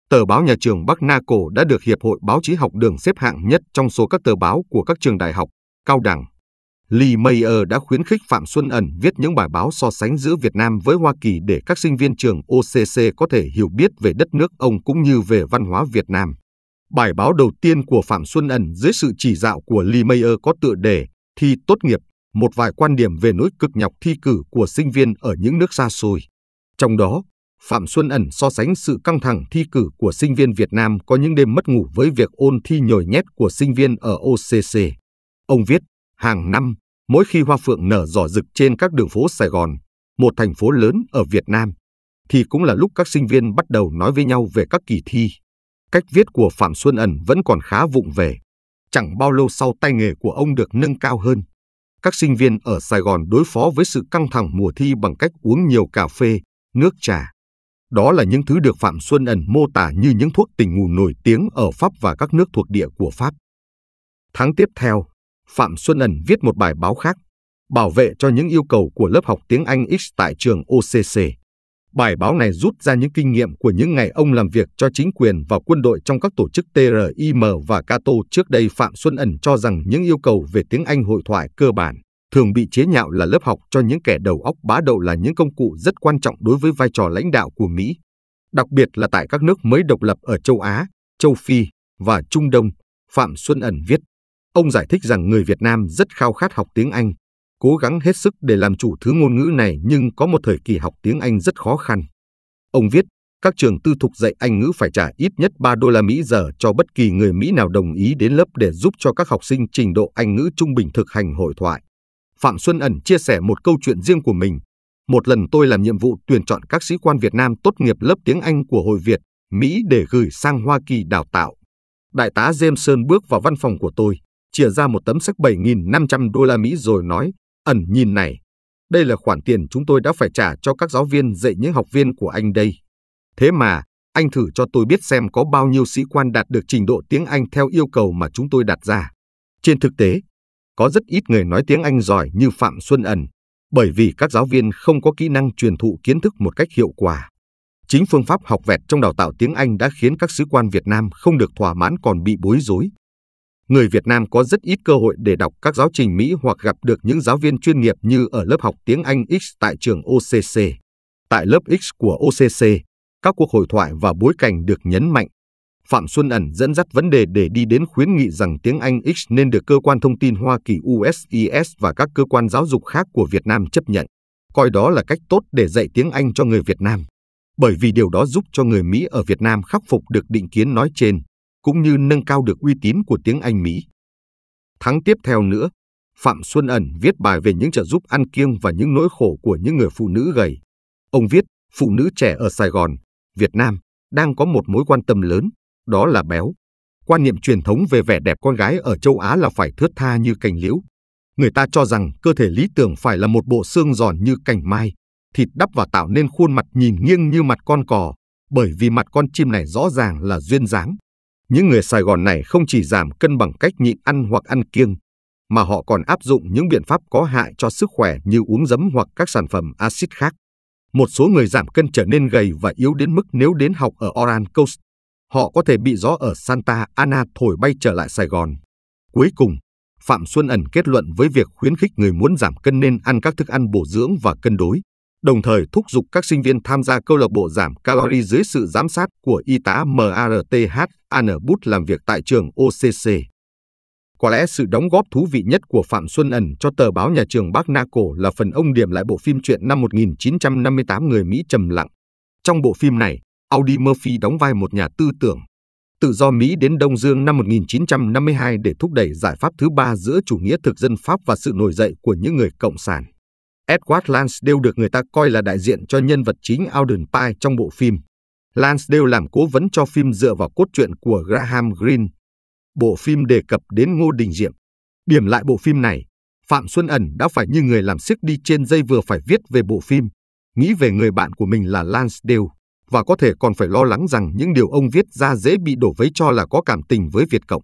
tờ báo nhà trường Bắc Na Cổ đã được Hiệp hội Báo chí Học đường xếp hạng nhất trong số các tờ báo của các trường đại học, cao đẳng, Lee Mayer đã khuyến khích Phạm Xuân Ẩn viết những bài báo so sánh giữa Việt Nam với Hoa Kỳ để các sinh viên trường OCC có thể hiểu biết về đất nước ông cũng như về văn hóa Việt Nam. Bài báo đầu tiên của Phạm Xuân Ẩn dưới sự chỉ đạo của Lee Mayer có tựa đề Thi tốt nghiệp, một vài quan điểm về nỗi cực nhọc thi cử của sinh viên ở những nước xa xôi. Trong đó, Phạm Xuân Ẩn so sánh sự căng thẳng thi cử của sinh viên Việt Nam có những đêm mất ngủ với việc ôn thi nhồi nhét của sinh viên ở OCC. Ông viết, Hàng năm, mỗi khi hoa phượng nở rỏ rực trên các đường phố Sài Gòn, một thành phố lớn ở Việt Nam, thì cũng là lúc các sinh viên bắt đầu nói với nhau về các kỳ thi. Cách viết của Phạm Xuân Ẩn vẫn còn khá vụng về. Chẳng bao lâu sau tay nghề của ông được nâng cao hơn. Các sinh viên ở Sài Gòn đối phó với sự căng thẳng mùa thi bằng cách uống nhiều cà phê, nước trà. Đó là những thứ được Phạm Xuân Ẩn mô tả như những thuốc tình ngủ nổi tiếng ở Pháp và các nước thuộc địa của Pháp. Tháng tiếp theo, Phạm Xuân Ẩn viết một bài báo khác, bảo vệ cho những yêu cầu của lớp học tiếng Anh X tại trường OCC. Bài báo này rút ra những kinh nghiệm của những ngày ông làm việc cho chính quyền và quân đội trong các tổ chức TRIM và Cato trước đây Phạm Xuân Ẩn cho rằng những yêu cầu về tiếng Anh hội thoại cơ bản thường bị chế nhạo là lớp học cho những kẻ đầu óc bá đậu là những công cụ rất quan trọng đối với vai trò lãnh đạo của Mỹ, đặc biệt là tại các nước mới độc lập ở châu Á, châu Phi và Trung Đông, Phạm Xuân Ẩn viết. Ông giải thích rằng người Việt Nam rất khao khát học tiếng Anh, cố gắng hết sức để làm chủ thứ ngôn ngữ này nhưng có một thời kỳ học tiếng Anh rất khó khăn. Ông viết, các trường tư thục dạy Anh ngữ phải trả ít nhất 3 đô la Mỹ giờ cho bất kỳ người Mỹ nào đồng ý đến lớp để giúp cho các học sinh trình độ Anh ngữ trung bình thực hành hội thoại. Phạm Xuân Ẩn chia sẻ một câu chuyện riêng của mình. Một lần tôi làm nhiệm vụ tuyển chọn các sĩ quan Việt Nam tốt nghiệp lớp tiếng Anh của Hội Việt, Mỹ để gửi sang Hoa Kỳ đào tạo. Đại tá Jameson bước vào văn phòng của tôi chìa ra một tấm sách 7.500 đô la Mỹ rồi nói, ẩn nhìn này, đây là khoản tiền chúng tôi đã phải trả cho các giáo viên dạy những học viên của anh đây. Thế mà, anh thử cho tôi biết xem có bao nhiêu sĩ quan đạt được trình độ tiếng Anh theo yêu cầu mà chúng tôi đặt ra. Trên thực tế, có rất ít người nói tiếng Anh giỏi như Phạm Xuân Ẩn, bởi vì các giáo viên không có kỹ năng truyền thụ kiến thức một cách hiệu quả. Chính phương pháp học vẹt trong đào tạo tiếng Anh đã khiến các sĩ quan Việt Nam không được thỏa mãn còn bị bối rối, người Việt Nam có rất ít cơ hội để đọc các giáo trình Mỹ hoặc gặp được những giáo viên chuyên nghiệp như ở lớp học tiếng Anh X tại trường OCC. Tại lớp X của OCC, các cuộc hội thoại và bối cảnh được nhấn mạnh. Phạm Xuân Ẩn dẫn dắt vấn đề để đi đến khuyến nghị rằng tiếng Anh X nên được cơ quan thông tin Hoa Kỳ USIS và các cơ quan giáo dục khác của Việt Nam chấp nhận, coi đó là cách tốt để dạy tiếng Anh cho người Việt Nam, bởi vì điều đó giúp cho người Mỹ ở Việt Nam khắc phục được định kiến nói trên cũng như nâng cao được uy tín của tiếng Anh Mỹ. Tháng tiếp theo nữa, Phạm Xuân Ẩn viết bài về những trợ giúp ăn kiêng và những nỗi khổ của những người phụ nữ gầy. Ông viết, phụ nữ trẻ ở Sài Gòn, Việt Nam, đang có một mối quan tâm lớn, đó là béo. Quan niệm truyền thống về vẻ đẹp con gái ở châu Á là phải thướt tha như cành liễu. Người ta cho rằng cơ thể lý tưởng phải là một bộ xương giòn như cành mai, thịt đắp và tạo nên khuôn mặt nhìn nghiêng như mặt con cò, bởi vì mặt con chim này rõ ràng là duyên dáng, những người Sài Gòn này không chỉ giảm cân bằng cách nhịn ăn hoặc ăn kiêng, mà họ còn áp dụng những biện pháp có hại cho sức khỏe như uống giấm hoặc các sản phẩm axit khác. Một số người giảm cân trở nên gầy và yếu đến mức nếu đến học ở Oran Coast, họ có thể bị gió ở Santa Ana thổi bay trở lại Sài Gòn. Cuối cùng, Phạm Xuân Ẩn kết luận với việc khuyến khích người muốn giảm cân nên ăn các thức ăn bổ dưỡng và cân đối đồng thời thúc giục các sinh viên tham gia câu lạc bộ giảm calori dưới sự giám sát của y tá MARTH Anbut làm việc tại trường OCC. Có lẽ sự đóng góp thú vị nhất của Phạm Xuân Ẩn cho tờ báo nhà trường Bắc Na Cổ là phần ông điểm lại bộ phim truyện năm 1958 Người Mỹ Trầm Lặng. Trong bộ phim này, Audie Murphy đóng vai một nhà tư tưởng. Tự do Mỹ đến Đông Dương năm 1952 để thúc đẩy giải pháp thứ ba giữa chủ nghĩa thực dân Pháp và sự nổi dậy của những người cộng sản. Edward Lansdale được người ta coi là đại diện cho nhân vật chính Alden Pye trong bộ phim. Lansdale làm cố vấn cho phim dựa vào cốt truyện của Graham Greene. Bộ phim đề cập đến Ngô Đình Diệm. Điểm lại bộ phim này, Phạm Xuân Ẩn đã phải như người làm siếc đi trên dây vừa phải viết về bộ phim, nghĩ về người bạn của mình là Lansdale, và có thể còn phải lo lắng rằng những điều ông viết ra dễ bị đổ vấy cho là có cảm tình với Việt Cộng.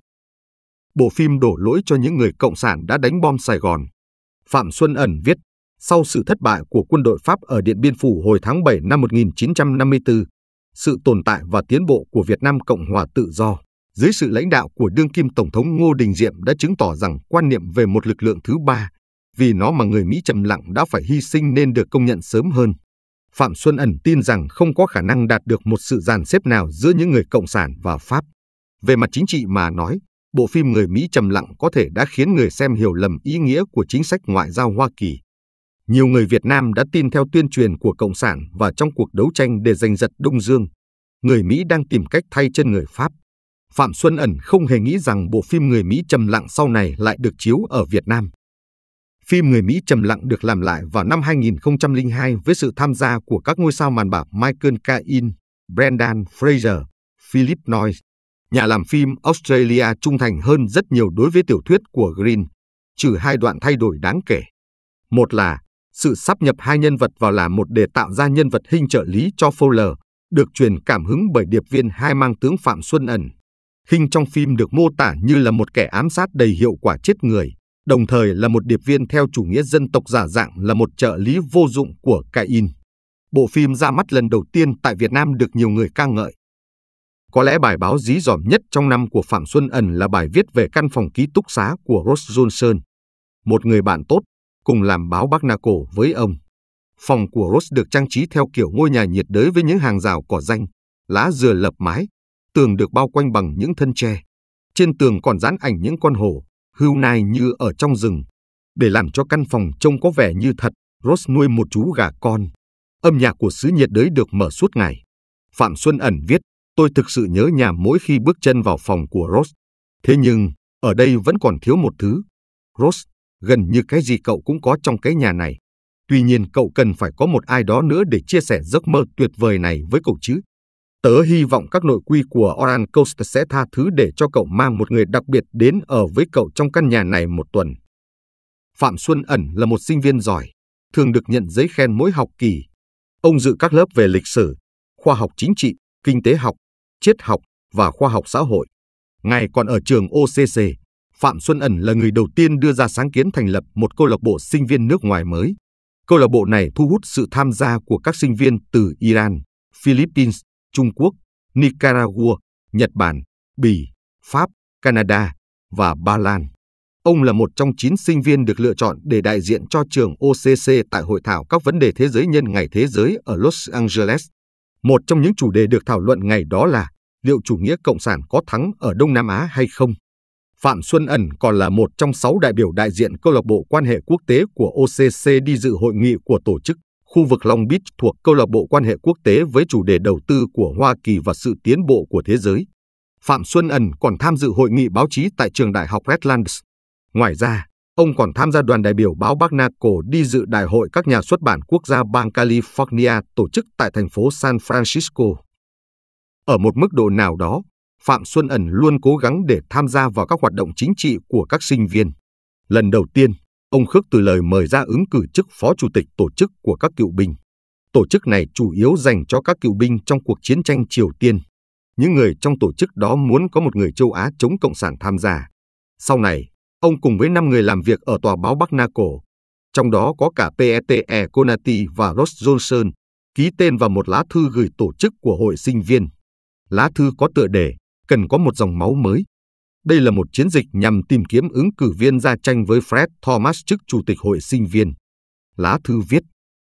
Bộ phim đổ lỗi cho những người Cộng sản đã đánh bom Sài Gòn. Phạm Xuân Ẩn viết sau sự thất bại của quân đội Pháp ở Điện Biên Phủ hồi tháng 7 năm 1954, sự tồn tại và tiến bộ của Việt Nam Cộng hòa tự do dưới sự lãnh đạo của đương kim Tổng thống Ngô Đình Diệm đã chứng tỏ rằng quan niệm về một lực lượng thứ ba, vì nó mà người Mỹ trầm lặng đã phải hy sinh nên được công nhận sớm hơn. Phạm Xuân Ẩn tin rằng không có khả năng đạt được một sự dàn xếp nào giữa những người Cộng sản và Pháp. Về mặt chính trị mà nói, bộ phim Người Mỹ Trầm Lặng có thể đã khiến người xem hiểu lầm ý nghĩa của chính sách ngoại giao Hoa Kỳ nhiều người Việt Nam đã tin theo tuyên truyền của Cộng sản và trong cuộc đấu tranh để giành giật Đông Dương, người Mỹ đang tìm cách thay chân người Pháp. Phạm Xuân Ẩn không hề nghĩ rằng bộ phim Người Mỹ Trầm Lặng sau này lại được chiếu ở Việt Nam. Phim Người Mỹ Trầm Lặng được làm lại vào năm 2002 với sự tham gia của các ngôi sao màn bạc Michael Caine, Brendan Fraser, Philip Noyce. Nhà làm phim Australia trung thành hơn rất nhiều đối với tiểu thuyết của Green, trừ hai đoạn thay đổi đáng kể. Một là sự sắp nhập hai nhân vật vào là một để tạo ra nhân vật hình trợ lý cho Fowler, được truyền cảm hứng bởi điệp viên hai mang tướng Phạm Xuân Ẩn. Hình trong phim được mô tả như là một kẻ ám sát đầy hiệu quả chết người, đồng thời là một điệp viên theo chủ nghĩa dân tộc giả dạng là một trợ lý vô dụng của Cain. Bộ phim ra mắt lần đầu tiên tại Việt Nam được nhiều người ca ngợi. Có lẽ bài báo dí dỏm nhất trong năm của Phạm Xuân Ẩn là bài viết về căn phòng ký túc xá của Ross Johnson. Một người bạn tốt cùng làm báo Bắc Na Cổ với ông. Phòng của Ross được trang trí theo kiểu ngôi nhà nhiệt đới với những hàng rào cỏ danh, lá dừa lập mái, tường được bao quanh bằng những thân tre. Trên tường còn dán ảnh những con hổ, hưu nai như ở trong rừng. Để làm cho căn phòng trông có vẻ như thật, Ross nuôi một chú gà con. Âm nhạc của xứ nhiệt đới được mở suốt ngày. Phạm Xuân Ẩn viết, tôi thực sự nhớ nhà mỗi khi bước chân vào phòng của Ross. Thế nhưng, ở đây vẫn còn thiếu một thứ. Ross gần như cái gì cậu cũng có trong cái nhà này. Tuy nhiên cậu cần phải có một ai đó nữa để chia sẻ giấc mơ tuyệt vời này với cậu chứ. Tớ hy vọng các nội quy của Oran Coast sẽ tha thứ để cho cậu mang một người đặc biệt đến ở với cậu trong căn nhà này một tuần. Phạm Xuân Ẩn là một sinh viên giỏi, thường được nhận giấy khen mỗi học kỳ. Ông dự các lớp về lịch sử, khoa học chính trị, kinh tế học, triết học và khoa học xã hội. Ngài còn ở trường OCC, Phạm Xuân Ẩn là người đầu tiên đưa ra sáng kiến thành lập một câu lạc bộ sinh viên nước ngoài mới. Câu lạc bộ này thu hút sự tham gia của các sinh viên từ Iran, Philippines, Trung Quốc, Nicaragua, Nhật Bản, Bỉ, Pháp, Canada và Ba Lan. Ông là một trong 9 sinh viên được lựa chọn để đại diện cho trường OCC tại hội thảo các vấn đề thế giới nhân ngày thế giới ở Los Angeles. Một trong những chủ đề được thảo luận ngày đó là liệu chủ nghĩa cộng sản có thắng ở Đông Nam Á hay không? Phạm Xuân Ẩn còn là một trong sáu đại biểu đại diện câu lạc bộ quan hệ quốc tế của OCC đi dự hội nghị của tổ chức khu vực Long Beach thuộc câu lạc bộ quan hệ quốc tế với chủ đề đầu tư của Hoa Kỳ và sự tiến bộ của thế giới. Phạm Xuân Ẩn còn tham dự hội nghị báo chí tại trường đại học Redlands. Ngoài ra, ông còn tham gia đoàn đại biểu báo Bắc Cổ đi dự đại hội các nhà xuất bản quốc gia bang California tổ chức tại thành phố San Francisco. Ở một mức độ nào đó, Phạm Xuân Ẩn luôn cố gắng để tham gia vào các hoạt động chính trị của các sinh viên. Lần đầu tiên, ông Khước từ lời mời ra ứng cử chức phó chủ tịch tổ chức của các cựu binh. Tổ chức này chủ yếu dành cho các cựu binh trong cuộc chiến tranh Triều Tiên. Những người trong tổ chức đó muốn có một người châu Á chống Cộng sản tham gia. Sau này, ông cùng với 5 người làm việc ở tòa báo Bắc Na Cổ, trong đó có cả PETE e Konati và Ross Johnson, ký tên vào một lá thư gửi tổ chức của hội sinh viên. Lá thư có tựa đề cần có một dòng máu mới. Đây là một chiến dịch nhằm tìm kiếm ứng cử viên ra tranh với Fred Thomas chức Chủ tịch Hội sinh viên. Lá thư viết,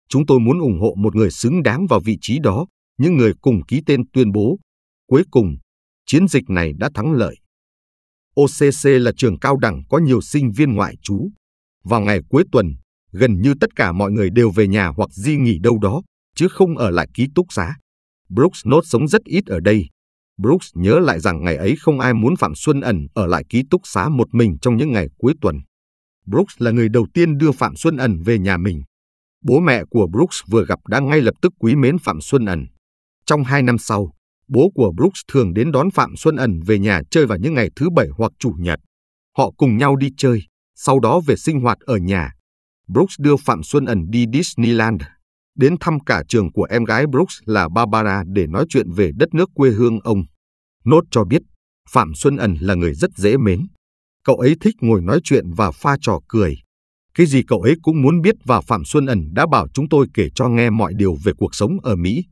chúng tôi muốn ủng hộ một người xứng đáng vào vị trí đó, những người cùng ký tên tuyên bố. Cuối cùng, chiến dịch này đã thắng lợi. OCC là trường cao đẳng có nhiều sinh viên ngoại trú. Vào ngày cuối tuần, gần như tất cả mọi người đều về nhà hoặc di nghỉ đâu đó, chứ không ở lại ký túc xá. Brooks Note sống rất ít ở đây, Brooks nhớ lại rằng ngày ấy không ai muốn Phạm Xuân Ẩn ở lại ký túc xá một mình trong những ngày cuối tuần. Brooks là người đầu tiên đưa Phạm Xuân Ẩn về nhà mình. Bố mẹ của Brooks vừa gặp đã ngay lập tức quý mến Phạm Xuân Ẩn. Trong hai năm sau, bố của Brooks thường đến đón Phạm Xuân Ẩn về nhà chơi vào những ngày thứ bảy hoặc chủ nhật. Họ cùng nhau đi chơi, sau đó về sinh hoạt ở nhà. Brooks đưa Phạm Xuân Ẩn đi Disneyland đến thăm cả trường của em gái Brooks là Barbara để nói chuyện về đất nước quê hương ông. Nốt cho biết, Phạm Xuân Ẩn là người rất dễ mến. Cậu ấy thích ngồi nói chuyện và pha trò cười. Cái gì cậu ấy cũng muốn biết và Phạm Xuân Ẩn đã bảo chúng tôi kể cho nghe mọi điều về cuộc sống ở Mỹ.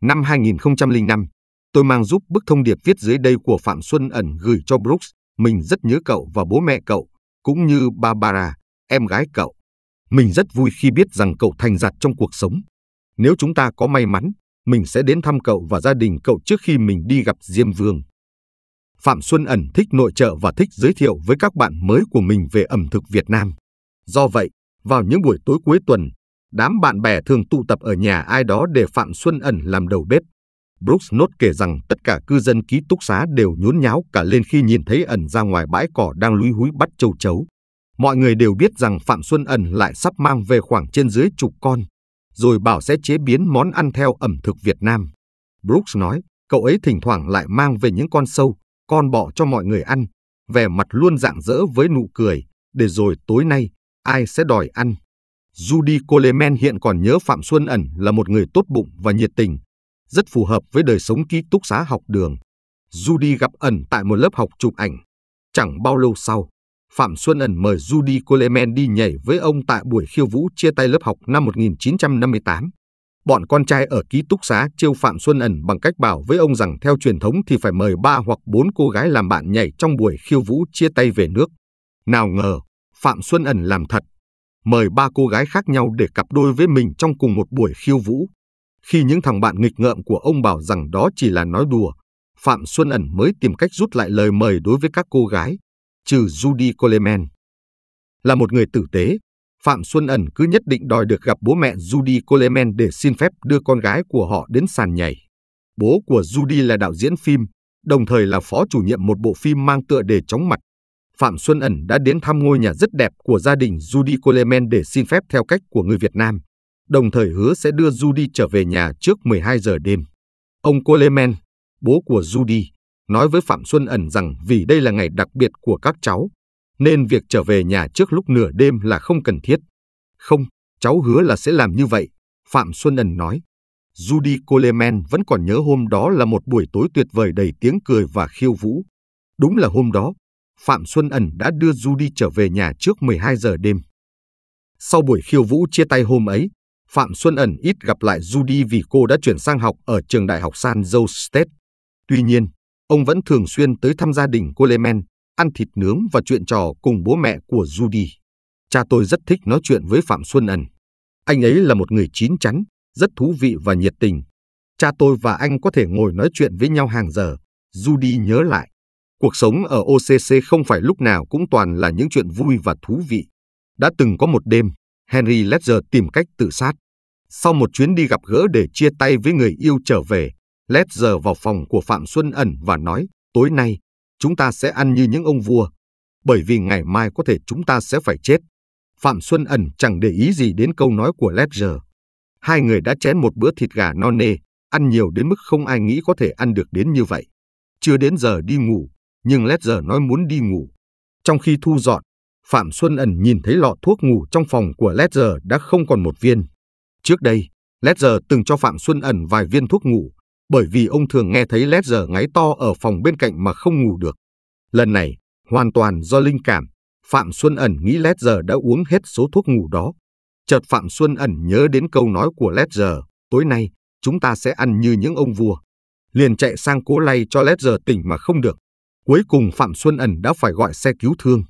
Năm 2005, tôi mang giúp bức thông điệp viết dưới đây của Phạm Xuân Ẩn gửi cho Brooks. Mình rất nhớ cậu và bố mẹ cậu, cũng như Barbara, em gái cậu. Mình rất vui khi biết rằng cậu thành đạt trong cuộc sống. Nếu chúng ta có may mắn, mình sẽ đến thăm cậu và gia đình cậu trước khi mình đi gặp Diêm Vương. Phạm Xuân Ẩn thích nội trợ và thích giới thiệu với các bạn mới của mình về ẩm thực Việt Nam. Do vậy, vào những buổi tối cuối tuần, đám bạn bè thường tụ tập ở nhà ai đó để Phạm Xuân Ẩn làm đầu bếp. Brooks nốt kể rằng tất cả cư dân ký túc xá đều nhốn nháo cả lên khi nhìn thấy Ẩn ra ngoài bãi cỏ đang lúi húi bắt châu chấu. Mọi người đều biết rằng Phạm Xuân Ẩn lại sắp mang về khoảng trên dưới chục con, rồi bảo sẽ chế biến món ăn theo ẩm thực Việt Nam. Brooks nói, cậu ấy thỉnh thoảng lại mang về những con sâu, con bọ cho mọi người ăn, vẻ mặt luôn rạng rỡ với nụ cười, để rồi tối nay, ai sẽ đòi ăn. Judy Coleman hiện còn nhớ Phạm Xuân Ẩn là một người tốt bụng và nhiệt tình, rất phù hợp với đời sống ký túc xá học đường. Judy gặp Ẩn tại một lớp học chụp ảnh. Chẳng bao lâu sau, Phạm Xuân Ẩn mời Judy Coleman đi nhảy với ông tại buổi khiêu vũ chia tay lớp học năm 1958. Bọn con trai ở ký túc xá trêu Phạm Xuân Ẩn bằng cách bảo với ông rằng theo truyền thống thì phải mời ba hoặc bốn cô gái làm bạn nhảy trong buổi khiêu vũ chia tay về nước. Nào ngờ, Phạm Xuân Ẩn làm thật, mời ba cô gái khác nhau để cặp đôi với mình trong cùng một buổi khiêu vũ. Khi những thằng bạn nghịch ngợm của ông bảo rằng đó chỉ là nói đùa, Phạm Xuân Ẩn mới tìm cách rút lại lời mời đối với các cô gái, trừ Judy Coleman. Là một người tử tế, Phạm Xuân Ẩn cứ nhất định đòi được gặp bố mẹ Judy Coleman để xin phép đưa con gái của họ đến sàn nhảy. Bố của Judy là đạo diễn phim, đồng thời là phó chủ nhiệm một bộ phim mang tựa đề chóng mặt. Phạm Xuân Ẩn đã đến thăm ngôi nhà rất đẹp của gia đình Judy Coleman để xin phép theo cách của người Việt Nam, đồng thời hứa sẽ đưa Judy trở về nhà trước 12 giờ đêm. Ông Coleman, bố của Judy, nói với Phạm Xuân Ẩn rằng vì đây là ngày đặc biệt của các cháu, nên việc trở về nhà trước lúc nửa đêm là không cần thiết. Không, cháu hứa là sẽ làm như vậy, Phạm Xuân Ẩn nói. Judy Coleman vẫn còn nhớ hôm đó là một buổi tối tuyệt vời đầy tiếng cười và khiêu vũ. Đúng là hôm đó, Phạm Xuân Ẩn đã đưa Judy trở về nhà trước 12 giờ đêm. Sau buổi khiêu vũ chia tay hôm ấy, Phạm Xuân Ẩn ít gặp lại Judy vì cô đã chuyển sang học ở trường đại học San Jose State. Tuy nhiên, ông vẫn thường xuyên tới thăm gia đình cô Lehman, ăn thịt nướng và chuyện trò cùng bố mẹ của Judy. Cha tôi rất thích nói chuyện với Phạm Xuân Ân. Anh ấy là một người chín chắn, rất thú vị và nhiệt tình. Cha tôi và anh có thể ngồi nói chuyện với nhau hàng giờ. Judy nhớ lại, cuộc sống ở OCC không phải lúc nào cũng toàn là những chuyện vui và thú vị. Đã từng có một đêm, Henry Ledger tìm cách tự sát. Sau một chuyến đi gặp gỡ để chia tay với người yêu trở về, Lét giờ vào phòng của Phạm Xuân Ẩn và nói, tối nay, chúng ta sẽ ăn như những ông vua, bởi vì ngày mai có thể chúng ta sẽ phải chết. Phạm Xuân Ẩn chẳng để ý gì đến câu nói của Lét giờ. Hai người đã chén một bữa thịt gà non nê, ăn nhiều đến mức không ai nghĩ có thể ăn được đến như vậy. Chưa đến giờ đi ngủ, nhưng Lét giờ nói muốn đi ngủ. Trong khi thu dọn, Phạm Xuân Ẩn nhìn thấy lọ thuốc ngủ trong phòng của Lét giờ đã không còn một viên. Trước đây, Lét giờ từng cho Phạm Xuân Ẩn vài viên thuốc ngủ, bởi vì ông thường nghe thấy lét giờ ngáy to ở phòng bên cạnh mà không ngủ được. Lần này, hoàn toàn do linh cảm, Phạm Xuân Ẩn nghĩ lét giờ đã uống hết số thuốc ngủ đó. Chợt Phạm Xuân Ẩn nhớ đến câu nói của lét giờ, tối nay, chúng ta sẽ ăn như những ông vua. Liền chạy sang cố lay cho lét giờ tỉnh mà không được. Cuối cùng Phạm Xuân Ẩn đã phải gọi xe cứu thương.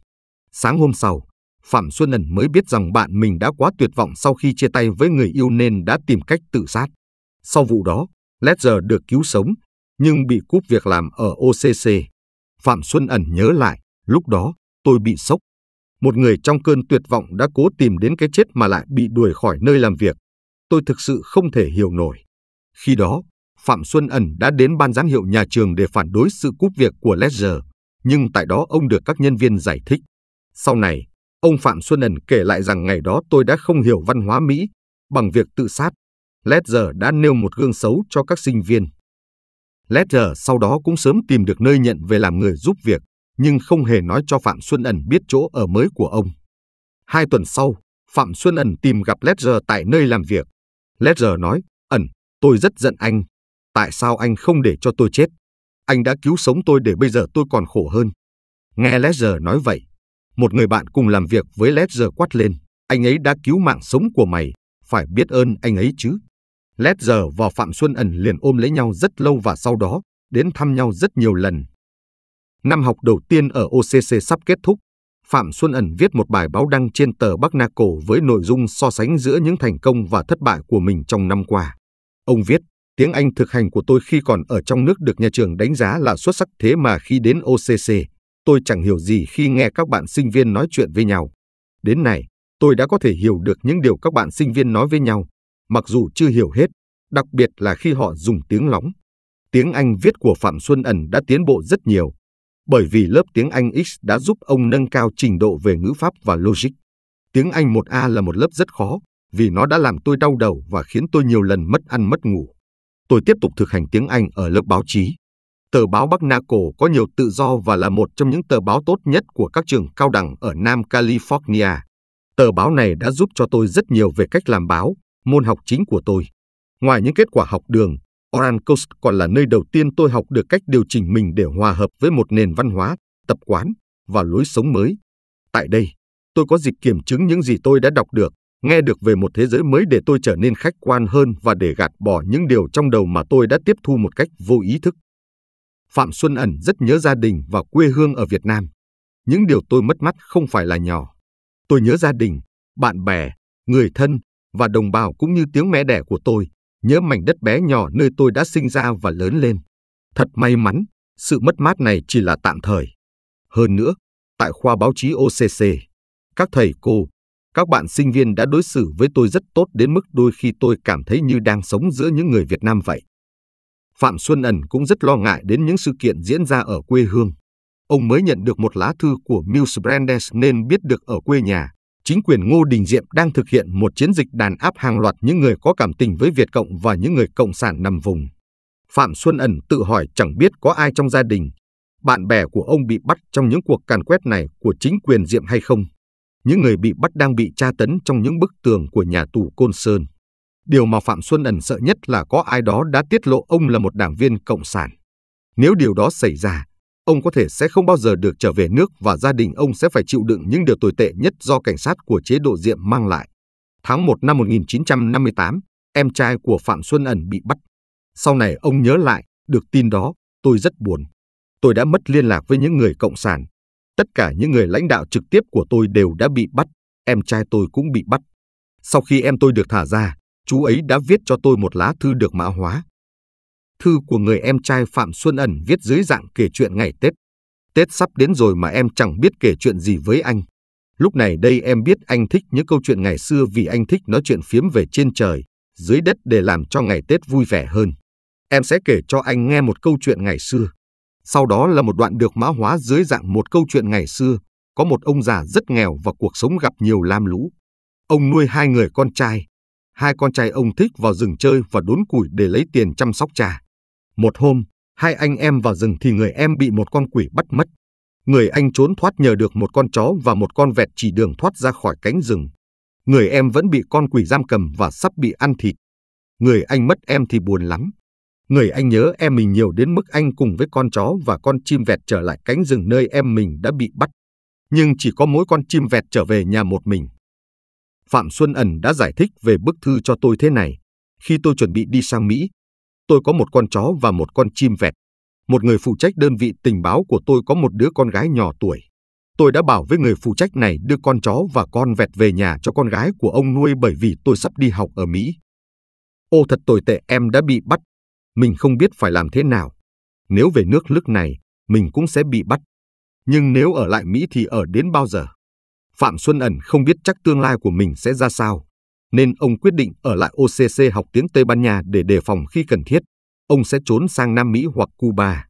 Sáng hôm sau, Phạm Xuân Ẩn mới biết rằng bạn mình đã quá tuyệt vọng sau khi chia tay với người yêu nên đã tìm cách tự sát. Sau vụ đó, Ledger được cứu sống, nhưng bị cúp việc làm ở OCC. Phạm Xuân Ẩn nhớ lại, lúc đó tôi bị sốc. Một người trong cơn tuyệt vọng đã cố tìm đến cái chết mà lại bị đuổi khỏi nơi làm việc. Tôi thực sự không thể hiểu nổi. Khi đó, Phạm Xuân Ẩn đã đến ban giám hiệu nhà trường để phản đối sự cúp việc của Ledger, nhưng tại đó ông được các nhân viên giải thích. Sau này, ông Phạm Xuân Ẩn kể lại rằng ngày đó tôi đã không hiểu văn hóa Mỹ bằng việc tự sát Ledger đã nêu một gương xấu cho các sinh viên. Ledger sau đó cũng sớm tìm được nơi nhận về làm người giúp việc, nhưng không hề nói cho Phạm Xuân Ẩn biết chỗ ở mới của ông. Hai tuần sau, Phạm Xuân Ẩn tìm gặp Ledger tại nơi làm việc. Ledger nói, Ẩn, tôi rất giận anh. Tại sao anh không để cho tôi chết? Anh đã cứu sống tôi để bây giờ tôi còn khổ hơn. Nghe Ledger nói vậy, một người bạn cùng làm việc với Ledger quát lên, anh ấy đã cứu mạng sống của mày, phải biết ơn anh ấy chứ. Ledger và Phạm Xuân Ẩn liền ôm lấy nhau rất lâu và sau đó đến thăm nhau rất nhiều lần. Năm học đầu tiên ở OCC sắp kết thúc, Phạm Xuân Ẩn viết một bài báo đăng trên tờ Bắc Na Cổ với nội dung so sánh giữa những thành công và thất bại của mình trong năm qua. Ông viết, tiếng Anh thực hành của tôi khi còn ở trong nước được nhà trường đánh giá là xuất sắc thế mà khi đến OCC, tôi chẳng hiểu gì khi nghe các bạn sinh viên nói chuyện với nhau. Đến này, tôi đã có thể hiểu được những điều các bạn sinh viên nói với nhau, mặc dù chưa hiểu hết, đặc biệt là khi họ dùng tiếng lóng. Tiếng Anh viết của Phạm Xuân Ẩn đã tiến bộ rất nhiều, bởi vì lớp tiếng Anh X đã giúp ông nâng cao trình độ về ngữ pháp và logic. Tiếng Anh 1A là một lớp rất khó, vì nó đã làm tôi đau đầu và khiến tôi nhiều lần mất ăn mất ngủ. Tôi tiếp tục thực hành tiếng Anh ở lớp báo chí. Tờ báo Bắc Na Cổ có nhiều tự do và là một trong những tờ báo tốt nhất của các trường cao đẳng ở Nam California. Tờ báo này đã giúp cho tôi rất nhiều về cách làm báo, môn học chính của tôi. Ngoài những kết quả học đường, Oran Coast còn là nơi đầu tiên tôi học được cách điều chỉnh mình để hòa hợp với một nền văn hóa, tập quán và lối sống mới. Tại đây, tôi có dịp kiểm chứng những gì tôi đã đọc được, nghe được về một thế giới mới để tôi trở nên khách quan hơn và để gạt bỏ những điều trong đầu mà tôi đã tiếp thu một cách vô ý thức. Phạm Xuân Ẩn rất nhớ gia đình và quê hương ở Việt Nam. Những điều tôi mất mát không phải là nhỏ. Tôi nhớ gia đình, bạn bè, người thân và đồng bào cũng như tiếng mẹ đẻ của tôi, nhớ mảnh đất bé nhỏ nơi tôi đã sinh ra và lớn lên. Thật may mắn, sự mất mát này chỉ là tạm thời. Hơn nữa, tại khoa báo chí OCC, các thầy cô, các bạn sinh viên đã đối xử với tôi rất tốt đến mức đôi khi tôi cảm thấy như đang sống giữa những người Việt Nam vậy. Phạm Xuân Ẩn cũng rất lo ngại đến những sự kiện diễn ra ở quê hương. Ông mới nhận được một lá thư của Mills Brandes nên biết được ở quê nhà, chính quyền Ngô Đình Diệm đang thực hiện một chiến dịch đàn áp hàng loạt những người có cảm tình với Việt Cộng và những người Cộng sản nằm vùng. Phạm Xuân Ẩn tự hỏi chẳng biết có ai trong gia đình, bạn bè của ông bị bắt trong những cuộc càn quét này của chính quyền Diệm hay không. Những người bị bắt đang bị tra tấn trong những bức tường của nhà tù Côn Sơn. Điều mà Phạm Xuân Ẩn sợ nhất là có ai đó đã tiết lộ ông là một đảng viên Cộng sản. Nếu điều đó xảy ra, ông có thể sẽ không bao giờ được trở về nước và gia đình ông sẽ phải chịu đựng những điều tồi tệ nhất do cảnh sát của chế độ Diệm mang lại. Tháng 1 năm 1958, em trai của Phạm Xuân Ẩn bị bắt. Sau này ông nhớ lại, được tin đó, tôi rất buồn. Tôi đã mất liên lạc với những người cộng sản. Tất cả những người lãnh đạo trực tiếp của tôi đều đã bị bắt, em trai tôi cũng bị bắt. Sau khi em tôi được thả ra, chú ấy đã viết cho tôi một lá thư được mã hóa thư của người em trai Phạm Xuân Ẩn viết dưới dạng kể chuyện ngày Tết. Tết sắp đến rồi mà em chẳng biết kể chuyện gì với anh. Lúc này đây em biết anh thích những câu chuyện ngày xưa vì anh thích nói chuyện phiếm về trên trời, dưới đất để làm cho ngày Tết vui vẻ hơn. Em sẽ kể cho anh nghe một câu chuyện ngày xưa. Sau đó là một đoạn được mã hóa dưới dạng một câu chuyện ngày xưa. Có một ông già rất nghèo và cuộc sống gặp nhiều lam lũ. Ông nuôi hai người con trai. Hai con trai ông thích vào rừng chơi và đốn củi để lấy tiền chăm sóc trà một hôm, hai anh em vào rừng thì người em bị một con quỷ bắt mất. Người anh trốn thoát nhờ được một con chó và một con vẹt chỉ đường thoát ra khỏi cánh rừng. Người em vẫn bị con quỷ giam cầm và sắp bị ăn thịt. Người anh mất em thì buồn lắm. Người anh nhớ em mình nhiều đến mức anh cùng với con chó và con chim vẹt trở lại cánh rừng nơi em mình đã bị bắt. Nhưng chỉ có mỗi con chim vẹt trở về nhà một mình. Phạm Xuân Ẩn đã giải thích về bức thư cho tôi thế này. Khi tôi chuẩn bị đi sang Mỹ, tôi có một con chó và một con chim vẹt. Một người phụ trách đơn vị tình báo của tôi có một đứa con gái nhỏ tuổi. Tôi đã bảo với người phụ trách này đưa con chó và con vẹt về nhà cho con gái của ông nuôi bởi vì tôi sắp đi học ở Mỹ. Ô thật tồi tệ em đã bị bắt. Mình không biết phải làm thế nào. Nếu về nước lúc này, mình cũng sẽ bị bắt. Nhưng nếu ở lại Mỹ thì ở đến bao giờ? Phạm Xuân Ẩn không biết chắc tương lai của mình sẽ ra sao nên ông quyết định ở lại OCC học tiếng Tây Ban Nha để đề phòng khi cần thiết. Ông sẽ trốn sang Nam Mỹ hoặc Cuba.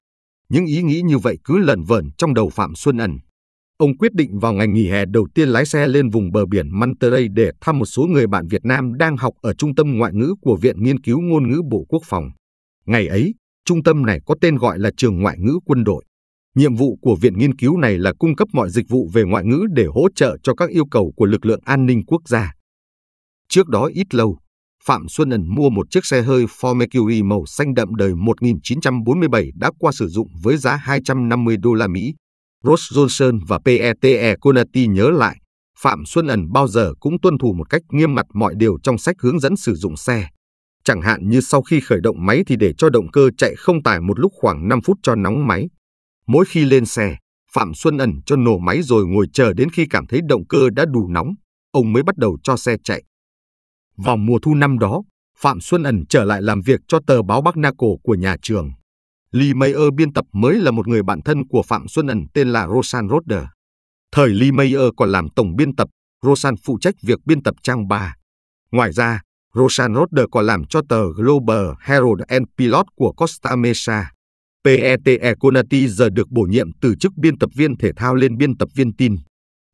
Những ý nghĩ như vậy cứ lẩn vẩn trong đầu Phạm Xuân Ẩn. Ông quyết định vào ngày nghỉ hè đầu tiên lái xe lên vùng bờ biển Monterey để thăm một số người bạn Việt Nam đang học ở Trung tâm Ngoại ngữ của Viện Nghiên cứu Ngôn ngữ Bộ Quốc phòng. Ngày ấy, trung tâm này có tên gọi là Trường Ngoại ngữ Quân đội. Nhiệm vụ của Viện Nghiên cứu này là cung cấp mọi dịch vụ về ngoại ngữ để hỗ trợ cho các yêu cầu của lực lượng an ninh quốc gia. Trước đó ít lâu, Phạm Xuân Ân mua một chiếc xe hơi Ford Mercury màu xanh đậm đời 1947 đã qua sử dụng với giá 250 đô la Mỹ. Ross Johnson và PETE Conati e nhớ lại, Phạm Xuân Ẩn bao giờ cũng tuân thủ một cách nghiêm ngặt mọi điều trong sách hướng dẫn sử dụng xe. Chẳng hạn như sau khi khởi động máy thì để cho động cơ chạy không tải một lúc khoảng 5 phút cho nóng máy. Mỗi khi lên xe, Phạm Xuân Ẩn cho nổ máy rồi ngồi chờ đến khi cảm thấy động cơ đã đủ nóng, ông mới bắt đầu cho xe chạy. Vào mùa thu năm đó, Phạm Xuân Ẩn trở lại làm việc cho tờ báo Bắc Na Cổ của nhà trường. Lee Mayer biên tập mới là một người bạn thân của Phạm Xuân Ẩn tên là Rosan Roder. Thời Lee Mayer còn làm tổng biên tập, Rosan phụ trách việc biên tập trang 3. Ngoài ra, Rosan Roder còn làm cho tờ Global Herald and Pilot của Costa Mesa. PETE e conati giờ được bổ nhiệm từ chức biên tập viên thể thao lên biên tập viên tin.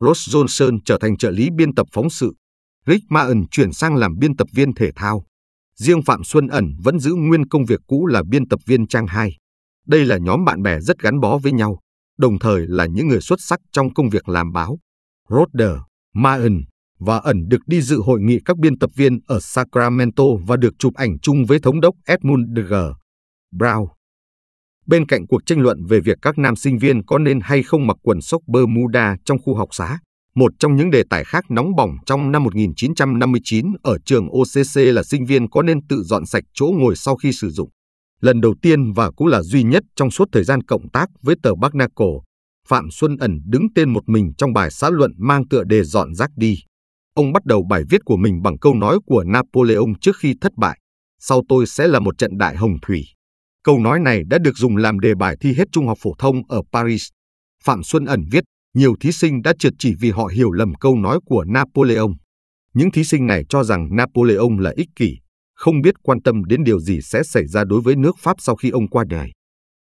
Ross Johnson trở thành trợ lý biên tập phóng sự. Rick Ma chuyển sang làm biên tập viên thể thao. Riêng Phạm Xuân Ẩn vẫn giữ nguyên công việc cũ là biên tập viên trang 2. Đây là nhóm bạn bè rất gắn bó với nhau, đồng thời là những người xuất sắc trong công việc làm báo. Roder, Ma và Ẩn được đi dự hội nghị các biên tập viên ở Sacramento và được chụp ảnh chung với thống đốc Edmund G. Brown. Bên cạnh cuộc tranh luận về việc các nam sinh viên có nên hay không mặc quần sóc Bermuda trong khu học xá, một trong những đề tài khác nóng bỏng trong năm 1959 ở trường OCC là sinh viên có nên tự dọn sạch chỗ ngồi sau khi sử dụng. Lần đầu tiên và cũng là duy nhất trong suốt thời gian cộng tác với tờ Bắc cổ Phạm Xuân Ẩn đứng tên một mình trong bài xã luận mang tựa đề dọn rác đi. Ông bắt đầu bài viết của mình bằng câu nói của Napoleon trước khi thất bại. Sau tôi sẽ là một trận đại hồng thủy. Câu nói này đã được dùng làm đề bài thi hết trung học phổ thông ở Paris. Phạm Xuân Ẩn viết nhiều thí sinh đã trượt chỉ vì họ hiểu lầm câu nói của Napoleon. Những thí sinh này cho rằng Napoleon là ích kỷ, không biết quan tâm đến điều gì sẽ xảy ra đối với nước Pháp sau khi ông qua đời.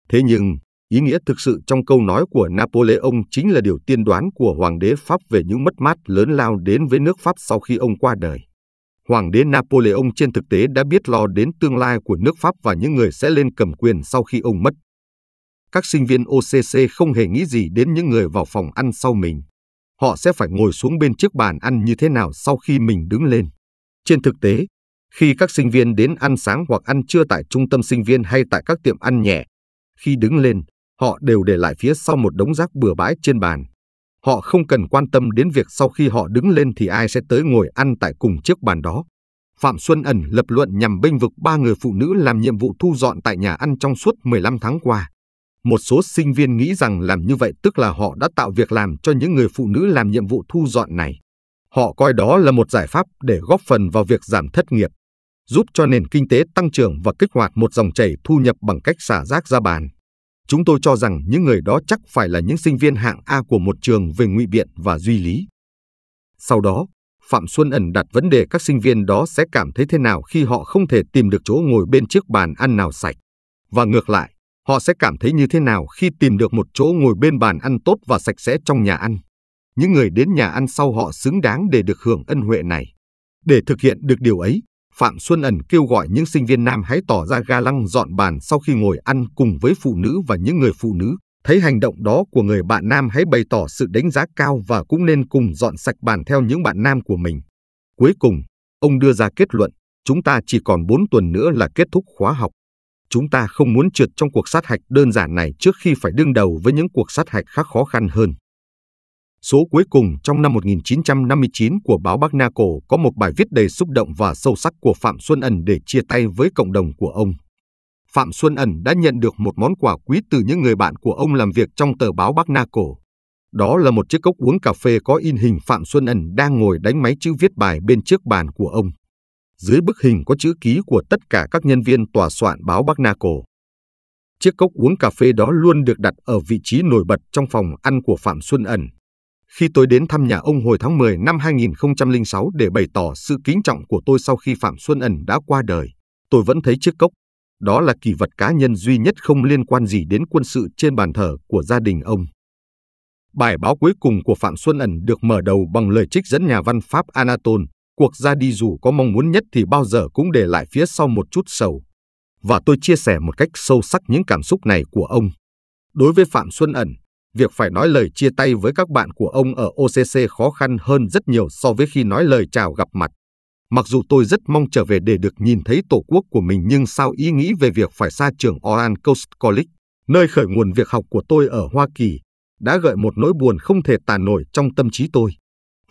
Thế nhưng, ý nghĩa thực sự trong câu nói của Napoleon chính là điều tiên đoán của Hoàng đế Pháp về những mất mát lớn lao đến với nước Pháp sau khi ông qua đời. Hoàng đế Napoleon trên thực tế đã biết lo đến tương lai của nước Pháp và những người sẽ lên cầm quyền sau khi ông mất các sinh viên OCC không hề nghĩ gì đến những người vào phòng ăn sau mình. Họ sẽ phải ngồi xuống bên chiếc bàn ăn như thế nào sau khi mình đứng lên. Trên thực tế, khi các sinh viên đến ăn sáng hoặc ăn trưa tại trung tâm sinh viên hay tại các tiệm ăn nhẹ, khi đứng lên, họ đều để lại phía sau một đống rác bừa bãi trên bàn. Họ không cần quan tâm đến việc sau khi họ đứng lên thì ai sẽ tới ngồi ăn tại cùng chiếc bàn đó. Phạm Xuân Ẩn lập luận nhằm bênh vực ba người phụ nữ làm nhiệm vụ thu dọn tại nhà ăn trong suốt 15 tháng qua một số sinh viên nghĩ rằng làm như vậy tức là họ đã tạo việc làm cho những người phụ nữ làm nhiệm vụ thu dọn này. Họ coi đó là một giải pháp để góp phần vào việc giảm thất nghiệp, giúp cho nền kinh tế tăng trưởng và kích hoạt một dòng chảy thu nhập bằng cách xả rác ra bàn. Chúng tôi cho rằng những người đó chắc phải là những sinh viên hạng A của một trường về ngụy biện và duy lý. Sau đó, Phạm Xuân ẩn đặt vấn đề các sinh viên đó sẽ cảm thấy thế nào khi họ không thể tìm được chỗ ngồi bên chiếc bàn ăn nào sạch. Và ngược lại, Họ sẽ cảm thấy như thế nào khi tìm được một chỗ ngồi bên bàn ăn tốt và sạch sẽ trong nhà ăn? Những người đến nhà ăn sau họ xứng đáng để được hưởng ân huệ này. Để thực hiện được điều ấy, Phạm Xuân Ẩn kêu gọi những sinh viên nam hãy tỏ ra ga lăng dọn bàn sau khi ngồi ăn cùng với phụ nữ và những người phụ nữ. Thấy hành động đó của người bạn nam hãy bày tỏ sự đánh giá cao và cũng nên cùng dọn sạch bàn theo những bạn nam của mình. Cuối cùng, ông đưa ra kết luận, chúng ta chỉ còn 4 tuần nữa là kết thúc khóa học chúng ta không muốn trượt trong cuộc sát hạch đơn giản này trước khi phải đương đầu với những cuộc sát hạch khác khó khăn hơn. Số cuối cùng trong năm 1959 của báo Bắc Na Cổ có một bài viết đầy xúc động và sâu sắc của Phạm Xuân Ẩn để chia tay với cộng đồng của ông. Phạm Xuân Ẩn đã nhận được một món quà quý từ những người bạn của ông làm việc trong tờ báo Bắc Na Cổ. Đó là một chiếc cốc uống cà phê có in hình Phạm Xuân Ẩn đang ngồi đánh máy chữ viết bài bên trước bàn của ông dưới bức hình có chữ ký của tất cả các nhân viên tòa soạn báo Bắc Na Cổ. Chiếc cốc uống cà phê đó luôn được đặt ở vị trí nổi bật trong phòng ăn của Phạm Xuân Ẩn. Khi tôi đến thăm nhà ông hồi tháng 10 năm 2006 để bày tỏ sự kính trọng của tôi sau khi Phạm Xuân Ẩn đã qua đời, tôi vẫn thấy chiếc cốc. Đó là kỷ vật cá nhân duy nhất không liên quan gì đến quân sự trên bàn thờ của gia đình ông. Bài báo cuối cùng của Phạm Xuân Ẩn được mở đầu bằng lời trích dẫn nhà văn Pháp Anatole Cuộc ra đi dù có mong muốn nhất thì bao giờ cũng để lại phía sau một chút sầu. Và tôi chia sẻ một cách sâu sắc những cảm xúc này của ông. Đối với Phạm Xuân Ẩn, việc phải nói lời chia tay với các bạn của ông ở OCC khó khăn hơn rất nhiều so với khi nói lời chào gặp mặt. Mặc dù tôi rất mong trở về để được nhìn thấy tổ quốc của mình nhưng sao ý nghĩ về việc phải xa trường Oran Coast College, nơi khởi nguồn việc học của tôi ở Hoa Kỳ, đã gợi một nỗi buồn không thể tàn nổi trong tâm trí tôi.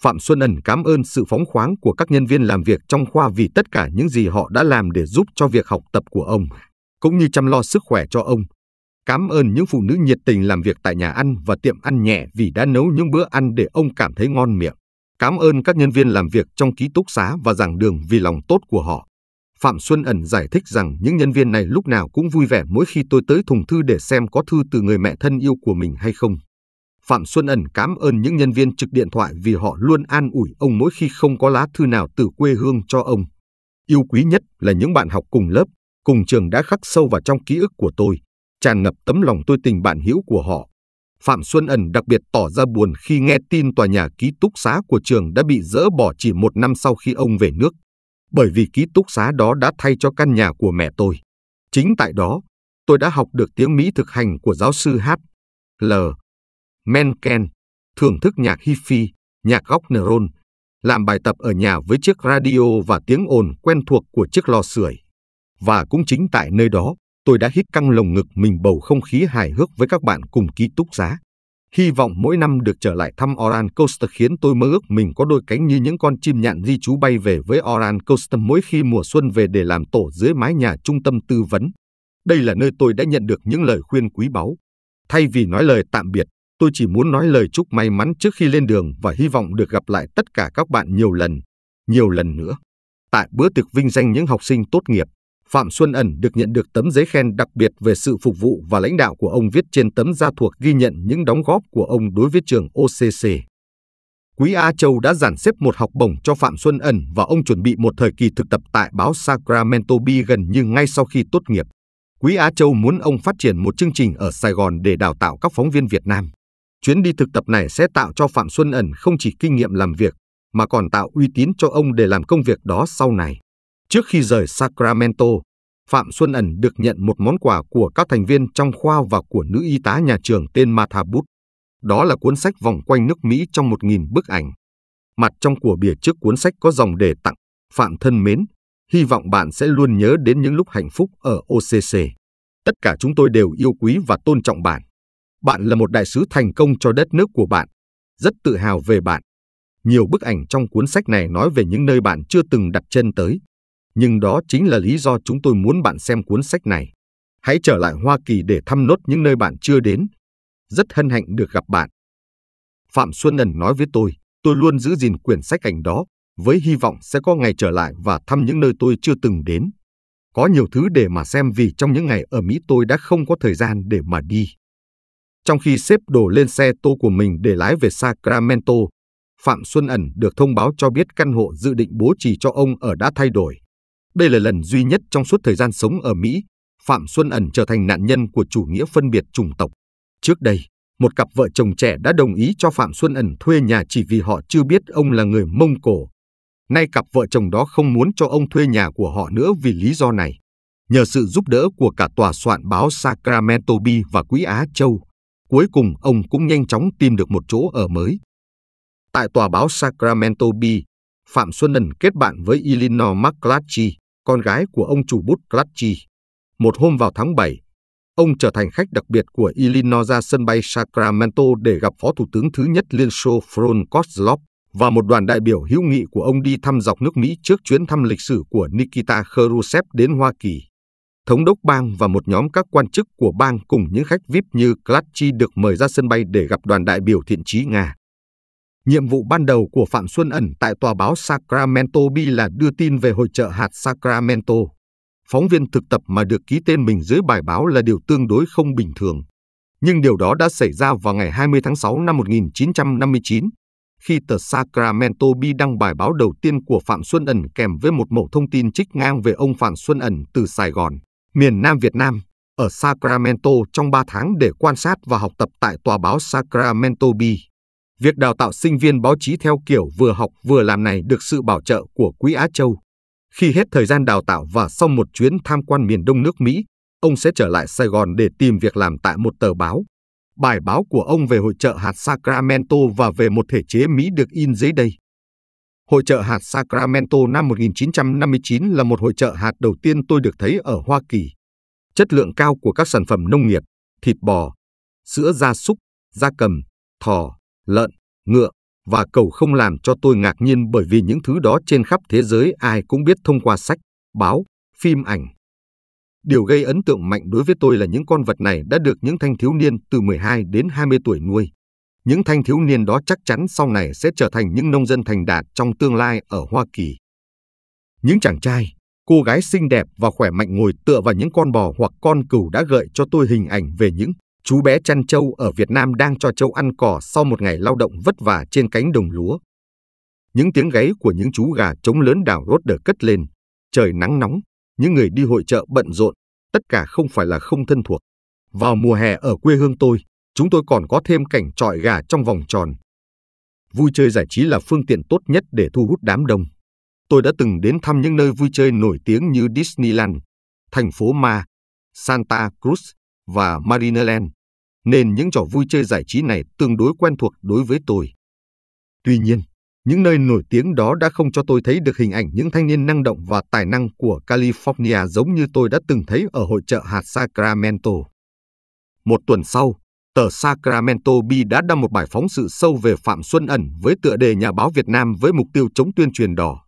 Phạm Xuân Ẩn cảm ơn sự phóng khoáng của các nhân viên làm việc trong khoa vì tất cả những gì họ đã làm để giúp cho việc học tập của ông, cũng như chăm lo sức khỏe cho ông. Cảm ơn những phụ nữ nhiệt tình làm việc tại nhà ăn và tiệm ăn nhẹ vì đã nấu những bữa ăn để ông cảm thấy ngon miệng. Cảm ơn các nhân viên làm việc trong ký túc xá và giảng đường vì lòng tốt của họ. Phạm Xuân Ẩn giải thích rằng những nhân viên này lúc nào cũng vui vẻ mỗi khi tôi tới thùng thư để xem có thư từ người mẹ thân yêu của mình hay không. Phạm Xuân Ẩn cảm ơn những nhân viên trực điện thoại vì họ luôn an ủi ông mỗi khi không có lá thư nào từ quê hương cho ông. Yêu quý nhất là những bạn học cùng lớp, cùng trường đã khắc sâu vào trong ký ức của tôi, tràn ngập tấm lòng tôi tình bạn hữu của họ. Phạm Xuân Ẩn đặc biệt tỏ ra buồn khi nghe tin tòa nhà ký túc xá của trường đã bị dỡ bỏ chỉ một năm sau khi ông về nước, bởi vì ký túc xá đó đã thay cho căn nhà của mẹ tôi. Chính tại đó, tôi đã học được tiếng Mỹ thực hành của giáo sư H. L. Menken, thưởng thức nhạc hi-fi, nhạc góc neron, làm bài tập ở nhà với chiếc radio và tiếng ồn quen thuộc của chiếc lò sưởi. Và cũng chính tại nơi đó, tôi đã hít căng lồng ngực mình bầu không khí hài hước với các bạn cùng ký túc giá. Hy vọng mỗi năm được trở lại thăm Oran Coaster khiến tôi mơ ước mình có đôi cánh như những con chim nhạn di trú bay về với Oran Coaster mỗi khi mùa xuân về để làm tổ dưới mái nhà trung tâm tư vấn. Đây là nơi tôi đã nhận được những lời khuyên quý báu. Thay vì nói lời tạm biệt, Tôi chỉ muốn nói lời chúc may mắn trước khi lên đường và hy vọng được gặp lại tất cả các bạn nhiều lần, nhiều lần nữa. Tại bữa tiệc vinh danh những học sinh tốt nghiệp, Phạm Xuân Ẩn được nhận được tấm giấy khen đặc biệt về sự phục vụ và lãnh đạo của ông viết trên tấm gia thuộc ghi nhận những đóng góp của ông đối với trường OCC. Quý A Châu đã giản xếp một học bổng cho Phạm Xuân Ẩn và ông chuẩn bị một thời kỳ thực tập tại báo Sacramento Bee gần như ngay sau khi tốt nghiệp. Quý Á Châu muốn ông phát triển một chương trình ở Sài Gòn để đào tạo các phóng viên Việt Nam. Chuyến đi thực tập này sẽ tạo cho Phạm Xuân Ẩn không chỉ kinh nghiệm làm việc, mà còn tạo uy tín cho ông để làm công việc đó sau này. Trước khi rời Sacramento, Phạm Xuân Ẩn được nhận một món quà của các thành viên trong khoa và của nữ y tá nhà trường tên Martha Booth. Đó là cuốn sách vòng quanh nước Mỹ trong một nghìn bức ảnh. Mặt trong của bìa trước cuốn sách có dòng đề tặng, Phạm thân mến, hy vọng bạn sẽ luôn nhớ đến những lúc hạnh phúc ở OCC. Tất cả chúng tôi đều yêu quý và tôn trọng bạn. Bạn là một đại sứ thành công cho đất nước của bạn, rất tự hào về bạn. Nhiều bức ảnh trong cuốn sách này nói về những nơi bạn chưa từng đặt chân tới. Nhưng đó chính là lý do chúng tôi muốn bạn xem cuốn sách này. Hãy trở lại Hoa Kỳ để thăm nốt những nơi bạn chưa đến. Rất hân hạnh được gặp bạn. Phạm Xuân Ẩn nói với tôi, tôi luôn giữ gìn quyển sách ảnh đó, với hy vọng sẽ có ngày trở lại và thăm những nơi tôi chưa từng đến. Có nhiều thứ để mà xem vì trong những ngày ở Mỹ tôi đã không có thời gian để mà đi. Trong khi xếp đồ lên xe tô của mình để lái về Sacramento, Phạm Xuân Ẩn được thông báo cho biết căn hộ dự định bố trí cho ông ở đã thay đổi. Đây là lần duy nhất trong suốt thời gian sống ở Mỹ, Phạm Xuân Ẩn trở thành nạn nhân của chủ nghĩa phân biệt chủng tộc. Trước đây, một cặp vợ chồng trẻ đã đồng ý cho Phạm Xuân Ẩn thuê nhà chỉ vì họ chưa biết ông là người Mông Cổ. Nay cặp vợ chồng đó không muốn cho ông thuê nhà của họ nữa vì lý do này. Nhờ sự giúp đỡ của cả tòa soạn báo Sacramento Bee và Quỹ Á Châu, Cuối cùng ông cũng nhanh chóng tìm được một chỗ ở mới. Tại tòa báo Sacramento Bee, Phạm Xuân Ân kết bạn với Eleanor McClatchy, con gái của ông chủ bút Clatchy. Một hôm vào tháng 7, ông trở thành khách đặc biệt của Illinois ra sân bay Sacramento để gặp Phó Thủ tướng thứ nhất Liên Xô Fron Kozlov và một đoàn đại biểu hữu nghị của ông đi thăm dọc nước Mỹ trước chuyến thăm lịch sử của Nikita Khrushchev đến Hoa Kỳ thống đốc bang và một nhóm các quan chức của bang cùng những khách VIP như Klatchi được mời ra sân bay để gặp đoàn đại biểu thiện trí Nga. Nhiệm vụ ban đầu của Phạm Xuân Ẩn tại tòa báo Sacramento Bee là đưa tin về hội trợ hạt Sacramento. Phóng viên thực tập mà được ký tên mình dưới bài báo là điều tương đối không bình thường. Nhưng điều đó đã xảy ra vào ngày 20 tháng 6 năm 1959, khi tờ Sacramento Bee đăng bài báo đầu tiên của Phạm Xuân Ẩn kèm với một mẩu thông tin trích ngang về ông Phạm Xuân Ẩn từ Sài Gòn miền Nam Việt Nam, ở Sacramento trong 3 tháng để quan sát và học tập tại tòa báo Sacramento Bee. Việc đào tạo sinh viên báo chí theo kiểu vừa học vừa làm này được sự bảo trợ của Quỹ Á Châu. Khi hết thời gian đào tạo và sau một chuyến tham quan miền Đông nước Mỹ, ông sẽ trở lại Sài Gòn để tìm việc làm tại một tờ báo. Bài báo của ông về hội trợ hạt Sacramento và về một thể chế Mỹ được in dưới đây. Hội trợ hạt Sacramento năm 1959 là một hội trợ hạt đầu tiên tôi được thấy ở Hoa Kỳ. Chất lượng cao của các sản phẩm nông nghiệp, thịt bò, sữa gia súc, gia cầm, thỏ, lợn, ngựa và cầu không làm cho tôi ngạc nhiên bởi vì những thứ đó trên khắp thế giới ai cũng biết thông qua sách, báo, phim ảnh. Điều gây ấn tượng mạnh đối với tôi là những con vật này đã được những thanh thiếu niên từ 12 đến 20 tuổi nuôi. Những thanh thiếu niên đó chắc chắn sau này sẽ trở thành những nông dân thành đạt trong tương lai ở Hoa Kỳ. Những chàng trai, cô gái xinh đẹp và khỏe mạnh ngồi tựa vào những con bò hoặc con cừu đã gợi cho tôi hình ảnh về những chú bé chăn trâu ở Việt Nam đang cho trâu ăn cỏ sau một ngày lao động vất vả trên cánh đồng lúa. Những tiếng gáy của những chú gà trống lớn đảo rốt được cất lên, trời nắng nóng, những người đi hội chợ bận rộn, tất cả không phải là không thân thuộc. Vào mùa hè ở quê hương tôi, chúng tôi còn có thêm cảnh trọi gà trong vòng tròn. Vui chơi giải trí là phương tiện tốt nhất để thu hút đám đông. Tôi đã từng đến thăm những nơi vui chơi nổi tiếng như Disneyland, thành phố Ma, Santa Cruz và Marineland, nên những trò vui chơi giải trí này tương đối quen thuộc đối với tôi. Tuy nhiên, những nơi nổi tiếng đó đã không cho tôi thấy được hình ảnh những thanh niên năng động và tài năng của California giống như tôi đã từng thấy ở hội chợ hạt Sacramento. Một tuần sau, tờ Sacramento Bee đã đăng một bài phóng sự sâu về Phạm Xuân Ẩn với tựa đề Nhà báo Việt Nam với mục tiêu chống tuyên truyền đỏ.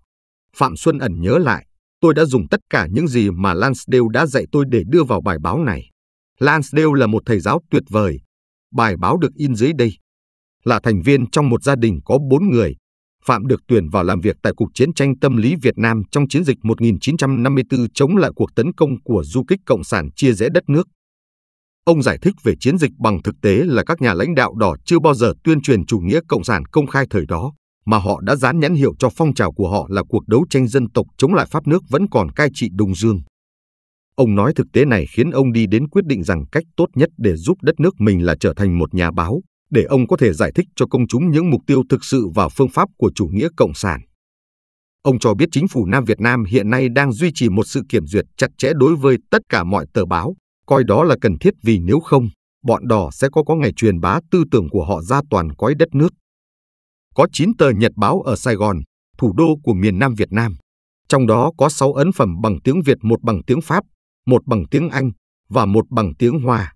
Phạm Xuân Ẩn nhớ lại, tôi đã dùng tất cả những gì mà Lansdale đã dạy tôi để đưa vào bài báo này. Lansdale là một thầy giáo tuyệt vời. Bài báo được in dưới đây. Là thành viên trong một gia đình có bốn người, Phạm được tuyển vào làm việc tại Cục Chiến tranh Tâm lý Việt Nam trong chiến dịch 1954 chống lại cuộc tấn công của du kích Cộng sản chia rẽ đất nước. Ông giải thích về chiến dịch bằng thực tế là các nhà lãnh đạo đỏ chưa bao giờ tuyên truyền chủ nghĩa cộng sản công khai thời đó, mà họ đã dán nhãn hiệu cho phong trào của họ là cuộc đấu tranh dân tộc chống lại Pháp nước vẫn còn cai trị Đông Dương. Ông nói thực tế này khiến ông đi đến quyết định rằng cách tốt nhất để giúp đất nước mình là trở thành một nhà báo, để ông có thể giải thích cho công chúng những mục tiêu thực sự và phương pháp của chủ nghĩa cộng sản. Ông cho biết chính phủ Nam Việt Nam hiện nay đang duy trì một sự kiểm duyệt chặt chẽ đối với tất cả mọi tờ báo, coi đó là cần thiết vì nếu không, bọn đỏ sẽ có có ngày truyền bá tư tưởng của họ ra toàn cõi đất nước. Có 9 tờ nhật báo ở Sài Gòn, thủ đô của miền Nam Việt Nam. Trong đó có 6 ấn phẩm bằng tiếng Việt, một bằng tiếng Pháp, một bằng tiếng Anh và một bằng tiếng Hoa.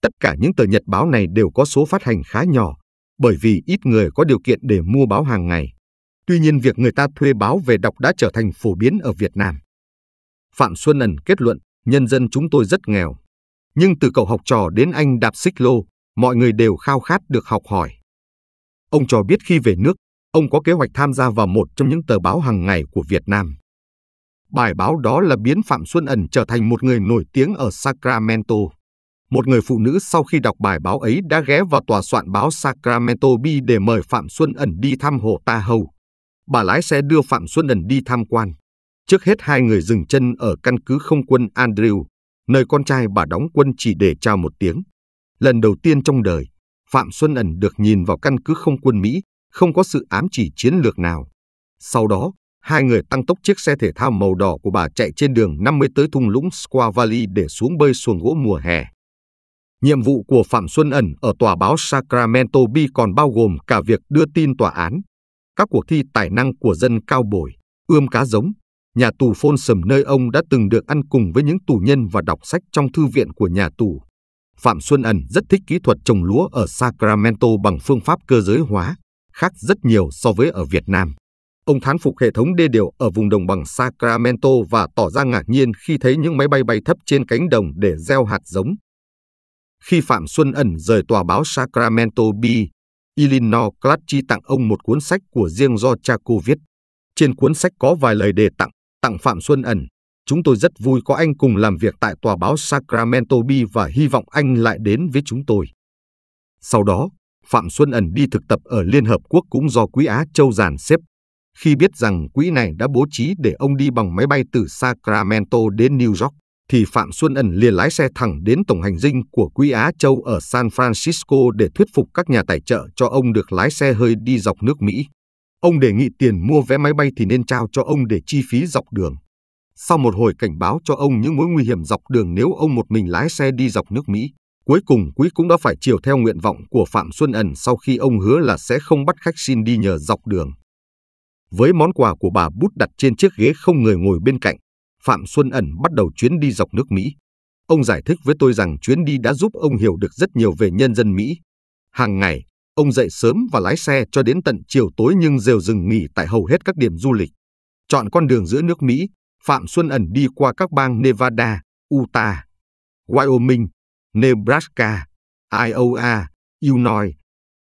Tất cả những tờ nhật báo này đều có số phát hành khá nhỏ, bởi vì ít người có điều kiện để mua báo hàng ngày. Tuy nhiên việc người ta thuê báo về đọc đã trở thành phổ biến ở Việt Nam. Phạm Xuân Ẩn kết luận nhân dân chúng tôi rất nghèo. Nhưng từ cậu học trò đến anh đạp xích lô, mọi người đều khao khát được học hỏi. Ông trò biết khi về nước, ông có kế hoạch tham gia vào một trong những tờ báo hàng ngày của Việt Nam. Bài báo đó là biến Phạm Xuân Ẩn trở thành một người nổi tiếng ở Sacramento. Một người phụ nữ sau khi đọc bài báo ấy đã ghé vào tòa soạn báo Sacramento Bee để mời Phạm Xuân Ẩn đi thăm hồ Ta Hầu. Bà lái xe đưa Phạm Xuân Ẩn đi tham quan. Trước hết hai người dừng chân ở căn cứ không quân Andrew, nơi con trai bà đóng quân chỉ để chào một tiếng. Lần đầu tiên trong đời, Phạm Xuân Ẩn được nhìn vào căn cứ không quân Mỹ, không có sự ám chỉ chiến lược nào. Sau đó, hai người tăng tốc chiếc xe thể thao màu đỏ của bà chạy trên đường 50 tới thung lũng Squaw Valley để xuống bơi xuồng gỗ mùa hè. Nhiệm vụ của Phạm Xuân Ẩn ở tòa báo Sacramento Bee còn bao gồm cả việc đưa tin tòa án, các cuộc thi tài năng của dân cao bồi, ươm cá giống, nhà tù Phôn Sầm nơi ông đã từng được ăn cùng với những tù nhân và đọc sách trong thư viện của nhà tù. Phạm Xuân Ẩn rất thích kỹ thuật trồng lúa ở Sacramento bằng phương pháp cơ giới hóa, khác rất nhiều so với ở Việt Nam. Ông thán phục hệ thống đê điều ở vùng đồng bằng Sacramento và tỏ ra ngạc nhiên khi thấy những máy bay bay thấp trên cánh đồng để gieo hạt giống. Khi Phạm Xuân Ẩn rời tòa báo Sacramento Bee, Illinois Clark tặng ông một cuốn sách của riêng do cha cô viết. Trên cuốn sách có vài lời đề tặng tặng Phạm Xuân Ẩn. Chúng tôi rất vui có anh cùng làm việc tại tòa báo Sacramento Bee và hy vọng anh lại đến với chúng tôi. Sau đó, Phạm Xuân Ẩn đi thực tập ở Liên Hợp Quốc cũng do Quỹ Á Châu giàn xếp. Khi biết rằng quỹ này đã bố trí để ông đi bằng máy bay từ Sacramento đến New York, thì Phạm Xuân Ẩn liền lái xe thẳng đến Tổng hành dinh của Quỹ Á Châu ở San Francisco để thuyết phục các nhà tài trợ cho ông được lái xe hơi đi dọc nước Mỹ. Ông đề nghị tiền mua vé máy bay thì nên trao cho ông để chi phí dọc đường. Sau một hồi cảnh báo cho ông những mối nguy hiểm dọc đường nếu ông một mình lái xe đi dọc nước Mỹ, cuối cùng quỹ cũng đã phải chiều theo nguyện vọng của Phạm Xuân Ẩn sau khi ông hứa là sẽ không bắt khách xin đi nhờ dọc đường. Với món quà của bà bút đặt trên chiếc ghế không người ngồi bên cạnh, Phạm Xuân Ẩn bắt đầu chuyến đi dọc nước Mỹ. Ông giải thích với tôi rằng chuyến đi đã giúp ông hiểu được rất nhiều về nhân dân Mỹ. Hàng ngày, Ông dậy sớm và lái xe cho đến tận chiều tối nhưng đều dừng nghỉ tại hầu hết các điểm du lịch. Chọn con đường giữa nước Mỹ, Phạm Xuân Ẩn đi qua các bang Nevada, Utah, Wyoming, Nebraska, Iowa, Illinois,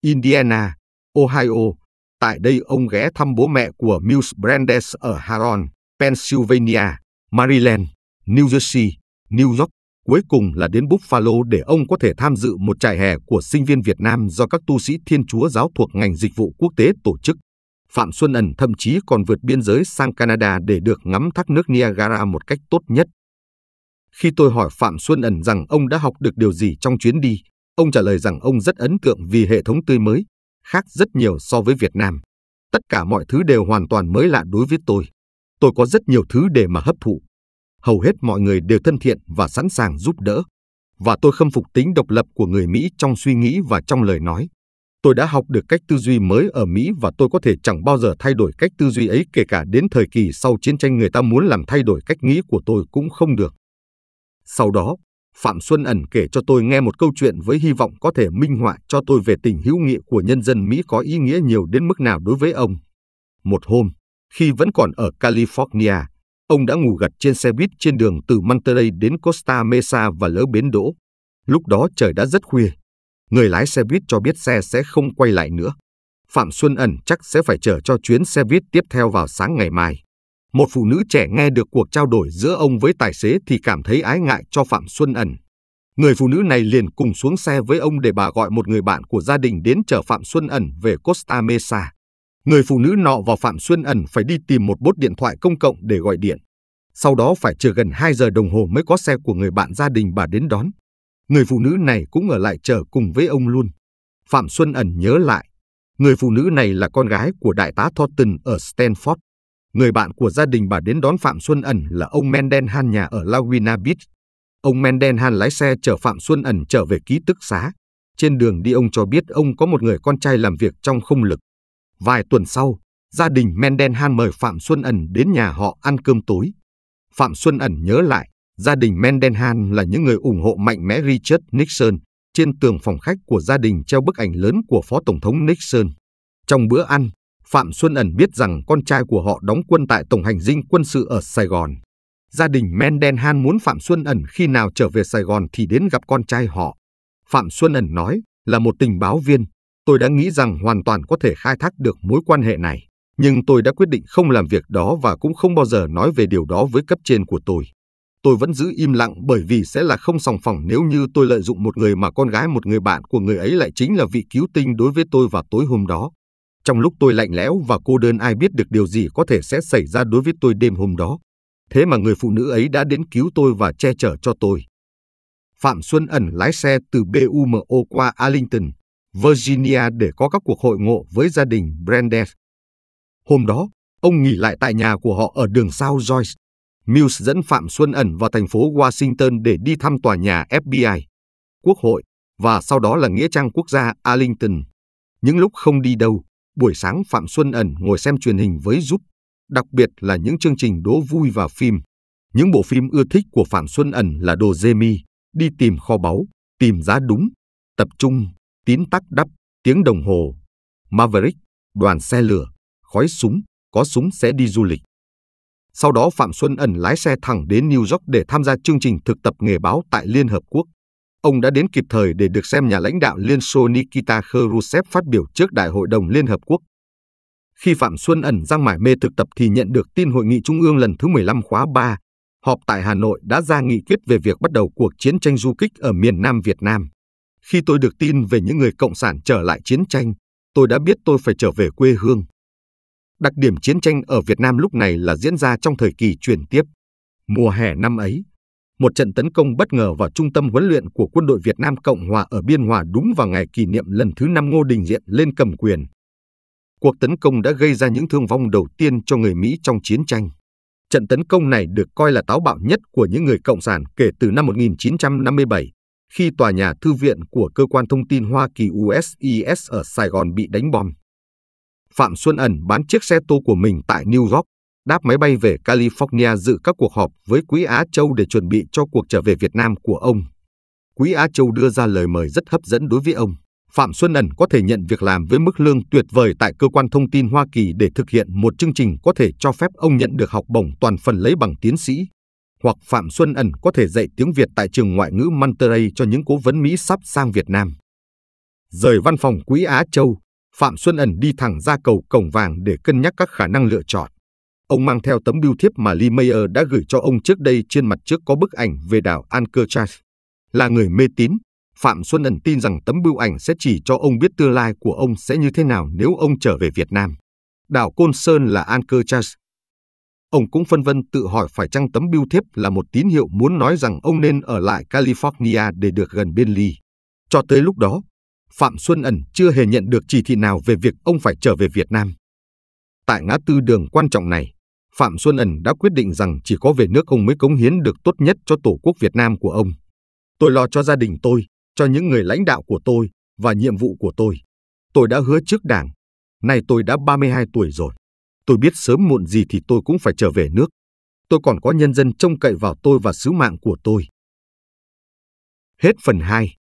Indiana, Ohio. Tại đây ông ghé thăm bố mẹ của Mills Brandes ở Haron, Pennsylvania, Maryland, New Jersey, New York cuối cùng là đến Buffalo để ông có thể tham dự một trại hè của sinh viên Việt Nam do các tu sĩ Thiên Chúa giáo thuộc ngành dịch vụ quốc tế tổ chức. Phạm Xuân Ẩn thậm chí còn vượt biên giới sang Canada để được ngắm thác nước Niagara một cách tốt nhất. Khi tôi hỏi Phạm Xuân Ẩn rằng ông đã học được điều gì trong chuyến đi, ông trả lời rằng ông rất ấn tượng vì hệ thống tươi mới, khác rất nhiều so với Việt Nam. Tất cả mọi thứ đều hoàn toàn mới lạ đối với tôi. Tôi có rất nhiều thứ để mà hấp thụ, hầu hết mọi người đều thân thiện và sẵn sàng giúp đỡ. Và tôi khâm phục tính độc lập của người Mỹ trong suy nghĩ và trong lời nói. Tôi đã học được cách tư duy mới ở Mỹ và tôi có thể chẳng bao giờ thay đổi cách tư duy ấy kể cả đến thời kỳ sau chiến tranh người ta muốn làm thay đổi cách nghĩ của tôi cũng không được. Sau đó, Phạm Xuân Ẩn kể cho tôi nghe một câu chuyện với hy vọng có thể minh họa cho tôi về tình hữu nghị của nhân dân Mỹ có ý nghĩa nhiều đến mức nào đối với ông. Một hôm, khi vẫn còn ở California, Ông đã ngủ gật trên xe buýt trên đường từ Monterey đến Costa Mesa và lỡ bến đỗ. Lúc đó trời đã rất khuya. Người lái xe buýt cho biết xe sẽ không quay lại nữa. Phạm Xuân Ẩn chắc sẽ phải chờ cho chuyến xe buýt tiếp theo vào sáng ngày mai. Một phụ nữ trẻ nghe được cuộc trao đổi giữa ông với tài xế thì cảm thấy ái ngại cho Phạm Xuân Ẩn. Người phụ nữ này liền cùng xuống xe với ông để bà gọi một người bạn của gia đình đến chở Phạm Xuân Ẩn về Costa Mesa người phụ nữ nọ và Phạm Xuân Ẩn phải đi tìm một bốt điện thoại công cộng để gọi điện. Sau đó phải chờ gần 2 giờ đồng hồ mới có xe của người bạn gia đình bà đến đón. Người phụ nữ này cũng ở lại chờ cùng với ông luôn. Phạm Xuân Ẩn nhớ lại, người phụ nữ này là con gái của đại tá Thornton ở Stanford. Người bạn của gia đình bà đến đón Phạm Xuân Ẩn là ông Mendenhan nhà ở Laguna Beach. Ông Mendenhan lái xe chở Phạm Xuân Ẩn trở về ký túc xá. Trên đường đi ông cho biết ông có một người con trai làm việc trong không lực. Vài tuần sau, gia đình Mendenhall mời Phạm Xuân Ẩn đến nhà họ ăn cơm tối. Phạm Xuân Ẩn nhớ lại, gia đình Mendenhall là những người ủng hộ mạnh mẽ Richard Nixon. Trên tường phòng khách của gia đình treo bức ảnh lớn của Phó Tổng thống Nixon. Trong bữa ăn, Phạm Xuân Ẩn biết rằng con trai của họ đóng quân tại Tổng hành dinh quân sự ở Sài Gòn. Gia đình Mendenhall muốn Phạm Xuân Ẩn khi nào trở về Sài Gòn thì đến gặp con trai họ. Phạm Xuân Ẩn nói là một tình báo viên, Tôi đã nghĩ rằng hoàn toàn có thể khai thác được mối quan hệ này, nhưng tôi đã quyết định không làm việc đó và cũng không bao giờ nói về điều đó với cấp trên của tôi. Tôi vẫn giữ im lặng bởi vì sẽ là không sòng phẳng nếu như tôi lợi dụng một người mà con gái một người bạn của người ấy lại chính là vị cứu tinh đối với tôi vào tối hôm đó. Trong lúc tôi lạnh lẽo và cô đơn ai biết được điều gì có thể sẽ xảy ra đối với tôi đêm hôm đó. Thế mà người phụ nữ ấy đã đến cứu tôi và che chở cho tôi. Phạm Xuân ẩn lái xe từ BUMO qua Arlington, Virginia để có các cuộc hội ngộ với gia đình Brandes. Hôm đó, ông nghỉ lại tại nhà của họ ở đường South Joyce. Mills dẫn Phạm Xuân Ẩn vào thành phố Washington để đi thăm tòa nhà FBI, Quốc hội và sau đó là Nghĩa trang quốc gia Arlington. Những lúc không đi đâu, buổi sáng Phạm Xuân Ẩn ngồi xem truyền hình với giúp, đặc biệt là những chương trình đố vui và phim. Những bộ phim ưa thích của Phạm Xuân Ẩn là Đồ Dê Mi, Đi tìm kho báu, Tìm giá đúng, Tập trung tín tắc đắp, tiếng đồng hồ, Maverick, đoàn xe lửa, khói súng, có súng sẽ đi du lịch. Sau đó Phạm Xuân Ẩn lái xe thẳng đến New York để tham gia chương trình thực tập nghề báo tại Liên Hợp Quốc. Ông đã đến kịp thời để được xem nhà lãnh đạo Liên Xô Nikita Khrushchev phát biểu trước Đại hội đồng Liên Hợp Quốc. Khi Phạm Xuân Ẩn giang mải mê thực tập thì nhận được tin Hội nghị Trung ương lần thứ 15 khóa 3, họp tại Hà Nội đã ra nghị quyết về việc bắt đầu cuộc chiến tranh du kích ở miền Nam Việt Nam. Khi tôi được tin về những người cộng sản trở lại chiến tranh, tôi đã biết tôi phải trở về quê hương. Đặc điểm chiến tranh ở Việt Nam lúc này là diễn ra trong thời kỳ truyền tiếp. Mùa hè năm ấy, một trận tấn công bất ngờ vào trung tâm huấn luyện của quân đội Việt Nam Cộng Hòa ở Biên Hòa đúng vào ngày kỷ niệm lần thứ năm Ngô Đình Diệm lên cầm quyền. Cuộc tấn công đã gây ra những thương vong đầu tiên cho người Mỹ trong chiến tranh. Trận tấn công này được coi là táo bạo nhất của những người Cộng sản kể từ năm 1957 khi tòa nhà thư viện của cơ quan thông tin Hoa Kỳ USIS ở Sài Gòn bị đánh bom. Phạm Xuân Ẩn bán chiếc xe tô của mình tại New York, đáp máy bay về California dự các cuộc họp với Quỹ Á Châu để chuẩn bị cho cuộc trở về Việt Nam của ông. Quỹ Á Châu đưa ra lời mời rất hấp dẫn đối với ông. Phạm Xuân Ẩn có thể nhận việc làm với mức lương tuyệt vời tại cơ quan thông tin Hoa Kỳ để thực hiện một chương trình có thể cho phép ông nhận được học bổng toàn phần lấy bằng tiến sĩ hoặc Phạm Xuân Ẩn có thể dạy tiếng Việt tại trường ngoại ngữ Monterey cho những cố vấn Mỹ sắp sang Việt Nam. Rời văn phòng Quỹ Á Châu, Phạm Xuân Ẩn đi thẳng ra cầu Cổng Vàng để cân nhắc các khả năng lựa chọn. Ông mang theo tấm bưu thiếp mà Lee Mayer đã gửi cho ông trước đây trên mặt trước có bức ảnh về đảo Anchorage. Là người mê tín, Phạm Xuân Ẩn tin rằng tấm bưu ảnh sẽ chỉ cho ông biết tương lai của ông sẽ như thế nào nếu ông trở về Việt Nam. Đảo Côn Sơn là Anchorage, Ông cũng phân vân tự hỏi phải chăng tấm bưu thiếp là một tín hiệu muốn nói rằng ông nên ở lại California để được gần bên ly. Cho tới lúc đó, Phạm Xuân Ẩn chưa hề nhận được chỉ thị nào về việc ông phải trở về Việt Nam. Tại ngã tư đường quan trọng này, Phạm Xuân Ẩn đã quyết định rằng chỉ có về nước ông mới cống hiến được tốt nhất cho Tổ quốc Việt Nam của ông. Tôi lo cho gia đình tôi, cho những người lãnh đạo của tôi và nhiệm vụ của tôi. Tôi đã hứa trước đảng. Nay tôi đã 32 tuổi rồi. Tôi biết sớm muộn gì thì tôi cũng phải trở về nước. Tôi còn có nhân dân trông cậy vào tôi và sứ mạng của tôi. Hết phần 2